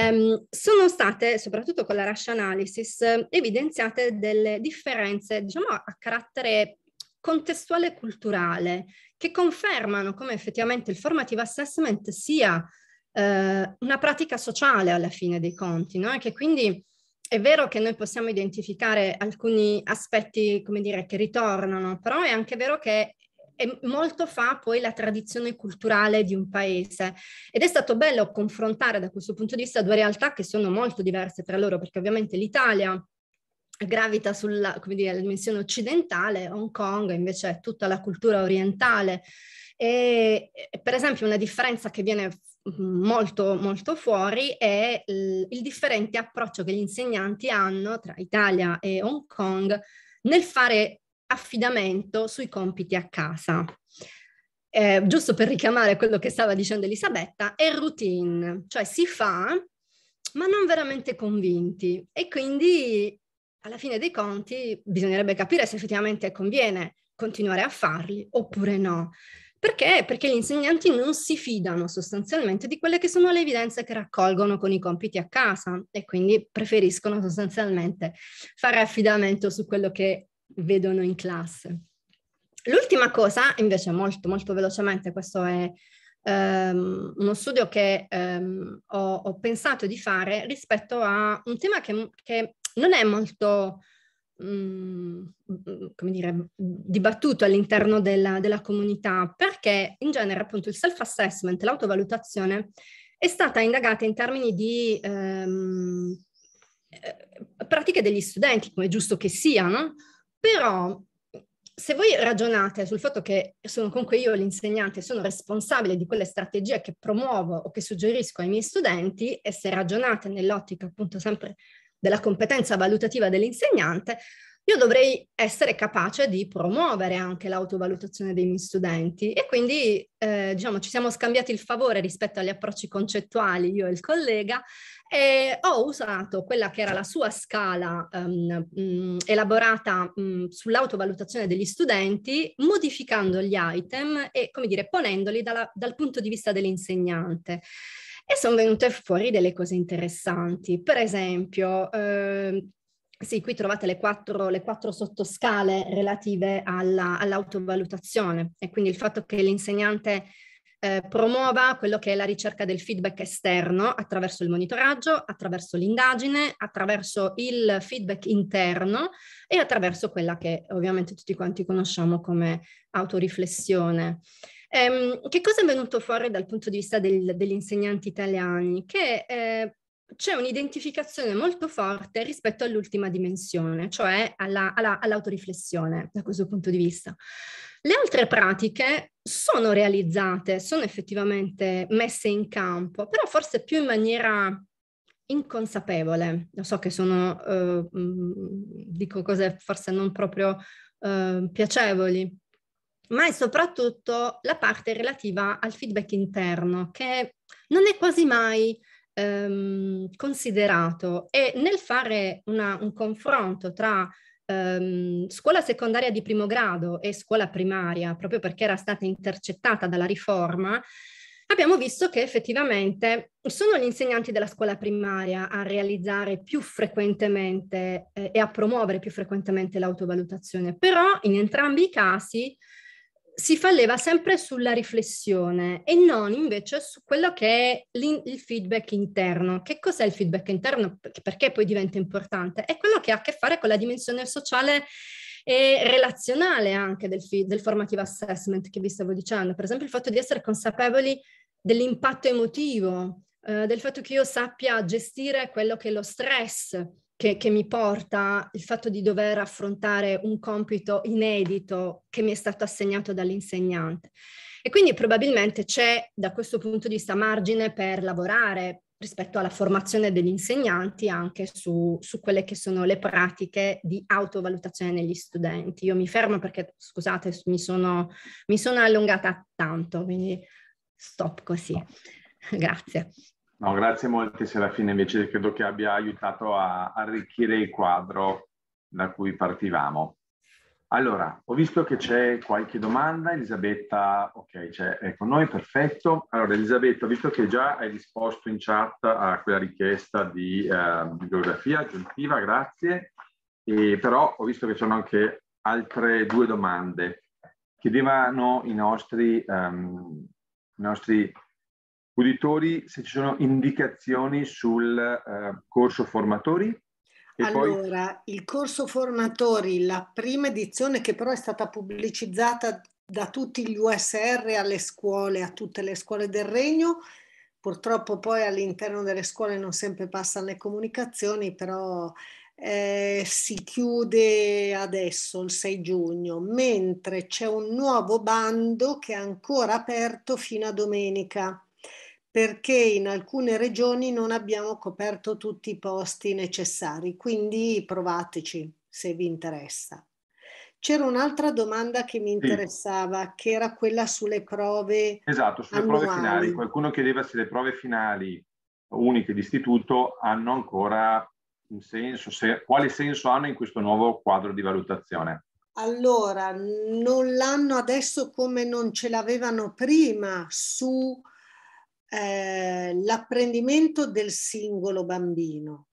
um, sono state, soprattutto con la rush analysis, evidenziate delle differenze, diciamo, a carattere contestuale e culturale, che confermano come effettivamente il formative assessment sia eh, una pratica sociale alla fine dei conti, no? E che quindi è vero che noi possiamo identificare alcuni aspetti, come dire, che ritornano, però è anche vero che molto fa poi la tradizione culturale di un paese ed è stato bello confrontare da questo punto di vista due realtà che sono molto diverse tra loro perché ovviamente l'Italia gravita sulla dire, dimensione occidentale, Hong Kong invece è tutta la cultura orientale e per esempio una differenza che viene molto, molto fuori è il differente approccio che gli insegnanti hanno tra Italia e Hong Kong nel fare affidamento sui compiti a casa. Eh, giusto per richiamare quello che stava dicendo Elisabetta, è routine, cioè si fa ma non veramente convinti e quindi alla fine dei conti bisognerebbe capire se effettivamente conviene continuare a farli oppure no. Perché? Perché gli insegnanti non si fidano sostanzialmente di quelle che sono le evidenze che raccolgono con i compiti a casa e quindi preferiscono sostanzialmente fare affidamento su quello che vedono in classe. L'ultima cosa, invece molto molto velocemente, questo è Um, uno studio che um, ho, ho, pensato di fare rispetto a un tema che, che non è molto Mm, mm, mm, come dire, dibattuto all'interno della, della comunità, perché in genere appunto il self-assessment, l'autovalutazione, è stata indagata in termini di ehm, eh, pratiche degli studenti, come è giusto che siano, però se voi ragionate sul fatto che sono comunque io l'insegnante, sono responsabile di quelle strategie che promuovo o che suggerisco ai miei studenti e se ragionate nell'ottica appunto sempre della competenza valutativa dell'insegnante, io dovrei essere capace di promuovere anche l'autovalutazione dei miei studenti e quindi eh, diciamo ci siamo scambiati il favore rispetto agli approcci concettuali io e il collega e ho usato quella che era la sua scala um, um, elaborata um, sull'autovalutazione degli studenti modificando gli item e come dire ponendoli dalla, dal punto di vista dell'insegnante e sono venute fuori delle cose interessanti. Per esempio, eh, sì, qui trovate le quattro, le quattro sottoscale relative alla, all'autovalutazione e quindi il fatto che l'insegnante eh, promuova quello che è la ricerca del feedback esterno attraverso il monitoraggio, attraverso l'indagine, attraverso il feedback interno e attraverso quella che ovviamente tutti quanti conosciamo come autoriflessione. Ehm, che cosa è venuto fuori dal punto di vista del, degli insegnanti italiani? Che eh, c'è un'identificazione molto forte rispetto all'ultima dimensione, cioè alla, alla, all'autoriflessione da questo punto di vista. Le altre pratiche sono realizzate, sono effettivamente messe in campo, però forse più in maniera inconsapevole. Lo so che sono, eh, mm, dico cose forse non proprio eh, piacevoli, ma è soprattutto la parte relativa al feedback interno, che non è quasi mai ehm, considerato. E nel fare una, un confronto tra ehm, scuola secondaria di primo grado e scuola primaria, proprio perché era stata intercettata dalla riforma, abbiamo visto che effettivamente sono gli insegnanti della scuola primaria a realizzare più frequentemente eh, e a promuovere più frequentemente l'autovalutazione, però in entrambi i casi si fa leva sempre sulla riflessione e non invece su quello che è il feedback interno. Che cos'è il feedback interno? Perché poi diventa importante? È quello che ha a che fare con la dimensione sociale e relazionale anche del, feed, del formative assessment che vi stavo dicendo. Per esempio il fatto di essere consapevoli dell'impatto emotivo, eh, del fatto che io sappia gestire quello che è lo stress, che, che, mi porta il fatto di dover affrontare un compito inedito che mi è stato assegnato dall'insegnante. E quindi probabilmente c'è da questo punto di vista margine per lavorare rispetto alla formazione degli insegnanti anche su, su quelle che sono le pratiche di autovalutazione negli studenti. Io mi fermo perché, scusate, mi sono, mi sono allungata tanto, quindi stop così. Grazie. No, grazie molte Serafina, invece credo che abbia aiutato a arricchire il quadro da cui partivamo. Allora, ho visto che c'è qualche domanda, Elisabetta, ok, c'è è con noi, perfetto. Allora Elisabetta, visto che già hai risposto in chat a quella richiesta di eh, bibliografia aggiuntiva, grazie, e, però ho visto che sono anche altre due domande. Chiedevano i nostri, um, i nostri Uditori, se ci sono indicazioni sul eh, corso formatori? allora, poi... il corso formatori, la prima edizione che però è stata pubblicizzata da tutti gli USR alle scuole, a tutte le scuole del regno, purtroppo poi all'interno delle scuole non sempre passano le comunicazioni, però eh, si chiude adesso il 6 giugno, mentre c'è un nuovo bando che è ancora aperto fino a domenica perché in alcune regioni non abbiamo coperto tutti i posti necessari, quindi provateci se vi interessa. C'era un'altra domanda che mi interessava, sì. che era quella sulle prove. Esatto, sulle annuali. prove finali. Qualcuno chiedeva se le prove finali uniche d'istituto hanno ancora un senso, se, quale senso hanno in questo nuovo quadro di valutazione? Allora, non l'hanno adesso come non ce l'avevano prima su eh, l'apprendimento del singolo bambino.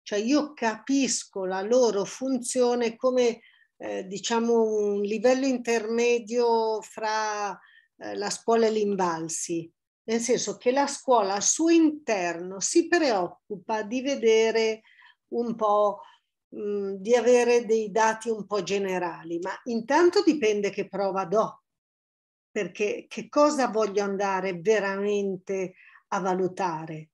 Cioè io capisco la loro funzione come eh, diciamo un livello intermedio fra eh, la scuola e l'invalsi, nel senso che la scuola al suo interno si preoccupa di vedere un po' mh, di avere dei dati un po' generali, ma intanto dipende che prova do, perché che cosa voglio andare veramente a valutare?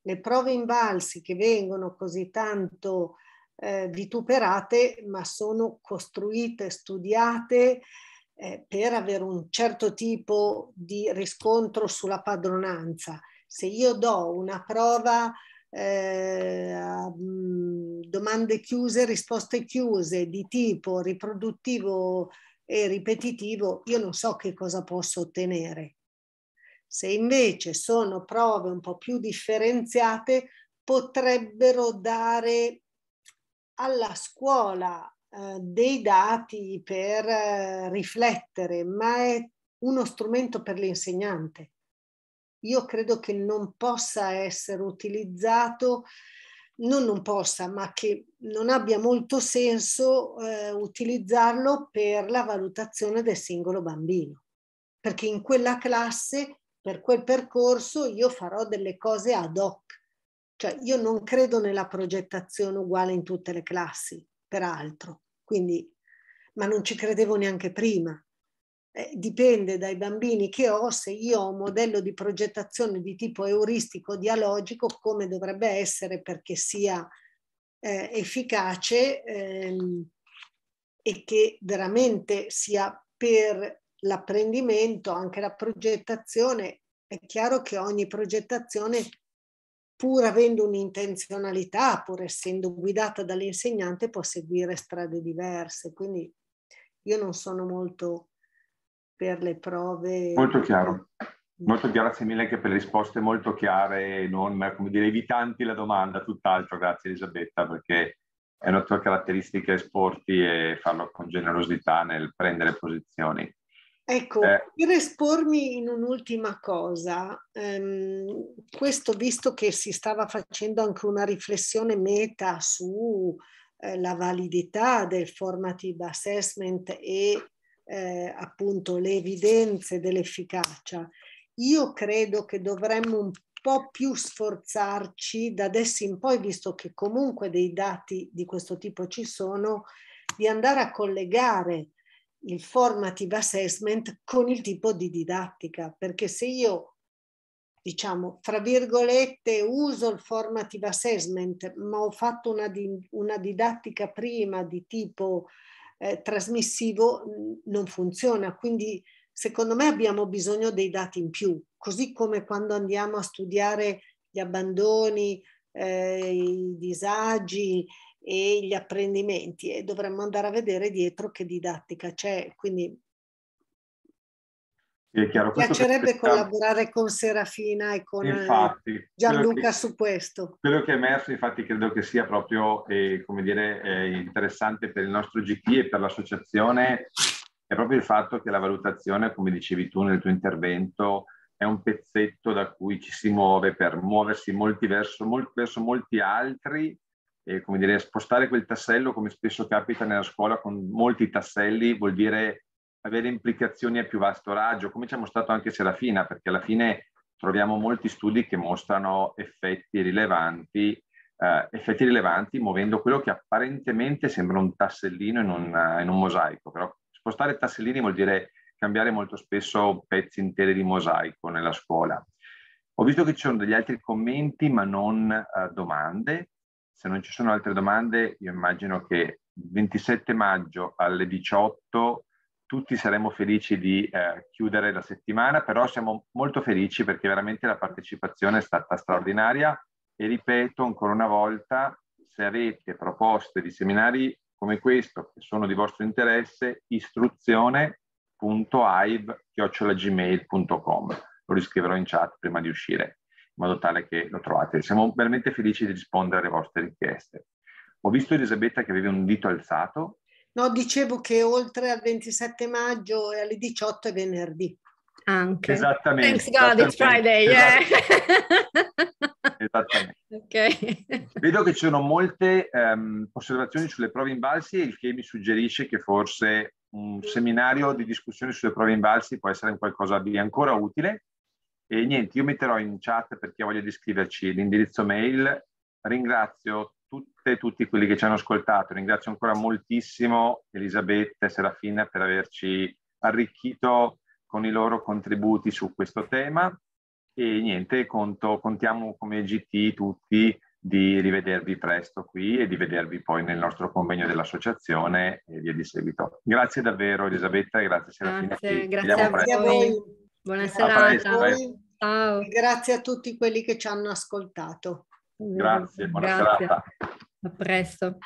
Le prove invalsi che vengono così tanto eh, vituperate, ma sono costruite, studiate eh, per avere un certo tipo di riscontro sulla padronanza. Se io do una prova eh, mm, domande chiuse, risposte chiuse di tipo riproduttivo e ripetitivo, io non so che cosa posso ottenere. Se invece sono prove un po' più differenziate, potrebbero dare alla scuola eh, dei dati per eh, riflettere, ma è uno strumento per l'insegnante. Io credo che non possa essere utilizzato non non possa, ma che non abbia molto senso eh, utilizzarlo per la valutazione del singolo bambino, perché in quella classe, per quel percorso, io farò delle cose ad hoc. Cioè, io non credo nella progettazione uguale in tutte le classi, peraltro, quindi, ma non ci credevo neanche prima eh, dipende dai bambini che ho, se io ho un modello di progettazione di tipo euristico dialogico, come dovrebbe essere perché sia eh, efficace ehm, e che veramente sia per l'apprendimento, anche la progettazione. È chiaro che ogni progettazione, pur avendo un'intenzionalità, pur essendo guidata dall'insegnante, può seguire strade diverse. Quindi io non sono molto per le prove. Molto chiaro. Molto chiaro, grazie mille anche per le risposte molto chiare e non, come dire, evitanti la domanda, tutt'altro. Grazie Elisabetta, perché è una tua caratteristica esporti e farlo con generosità nel prendere posizioni. Ecco, eh. per espormi in un'ultima cosa, ehm, questo visto che si stava facendo anche una riflessione meta su eh, la validità del formative assessment e eh, appunto le evidenze dell'efficacia, io credo che dovremmo un po' più sforzarci da adesso in poi, visto che comunque dei dati di questo tipo ci sono, di andare a collegare il formative assessment con il tipo di didattica, perché se io diciamo, fra virgolette, uso il formative assessment, ma ho fatto una, di, una didattica prima di tipo eh, trasmissivo non funziona. Quindi secondo me abbiamo bisogno dei dati in più, così come quando andiamo a studiare gli abbandoni, eh, i disagi e gli apprendimenti e dovremmo andare a vedere dietro che didattica c'è. Quindi sì, chiaro, piacerebbe collaborare con Serafina e con eh, infatti, Gianluca che, su questo. Quello che è emerso infatti credo che sia proprio eh, dire, eh, interessante per il nostro GT e per l'associazione è proprio il fatto che la valutazione, come dicevi tu nel tuo intervento, è un pezzetto da cui ci si muove per muoversi molti verso, molti, verso molti altri e come dire, spostare quel tassello come spesso capita nella scuola con molti tasselli vuol dire avere implicazioni a più vasto raggio, come ci ha mostrato anche Serafina, perché alla fine troviamo molti studi che mostrano effetti rilevanti, eh, effetti rilevanti muovendo quello che apparentemente sembra un tassellino in un, eh, in un mosaico, però spostare tassellini vuol dire cambiare molto spesso pezzi interi di mosaico nella scuola. Ho visto che ci sono degli altri commenti, ma non eh, domande. Se non ci sono altre domande, io immagino che 27 maggio alle 18 tutti saremmo felici di eh, chiudere la settimana, però siamo molto felici perché veramente la partecipazione è stata straordinaria e ripeto ancora una volta, se avete proposte di seminari come questo che sono di vostro interesse, istruzione.ive.gmail.com. Lo riscriverò in chat prima di uscire, in modo tale che lo trovate. Siamo veramente felici di rispondere alle vostre richieste. Ho visto Elisabetta che aveva un dito alzato, No, dicevo che oltre al 27 maggio e alle 18 è venerdì. Anche. Esattamente. Thanks God, it's Friday, yeah. Esattamente. okay. Vedo che ci sono molte um, osservazioni sulle prove invalsi, il che mi suggerisce che forse un seminario di discussione sulle prove invalsi può essere qualcosa di ancora utile. E niente, io metterò in chat per chi voglia di scriverci l'indirizzo mail. Ringrazio tutte e tutti quelli che ci hanno ascoltato. Ringrazio ancora moltissimo Elisabetta e Serafina per averci arricchito con i loro contributi su questo tema e niente, conto, contiamo come GT tutti di rivedervi presto qui e di vedervi poi nel nostro convegno dell'associazione e via di seguito. Grazie davvero Elisabetta, grazie Serafina. Grazie, grazie a, presto. voi. Buona serata. Grazie a tutti quelli che ci hanno ascoltato. Grazie, buona Grazie. serata. A presto.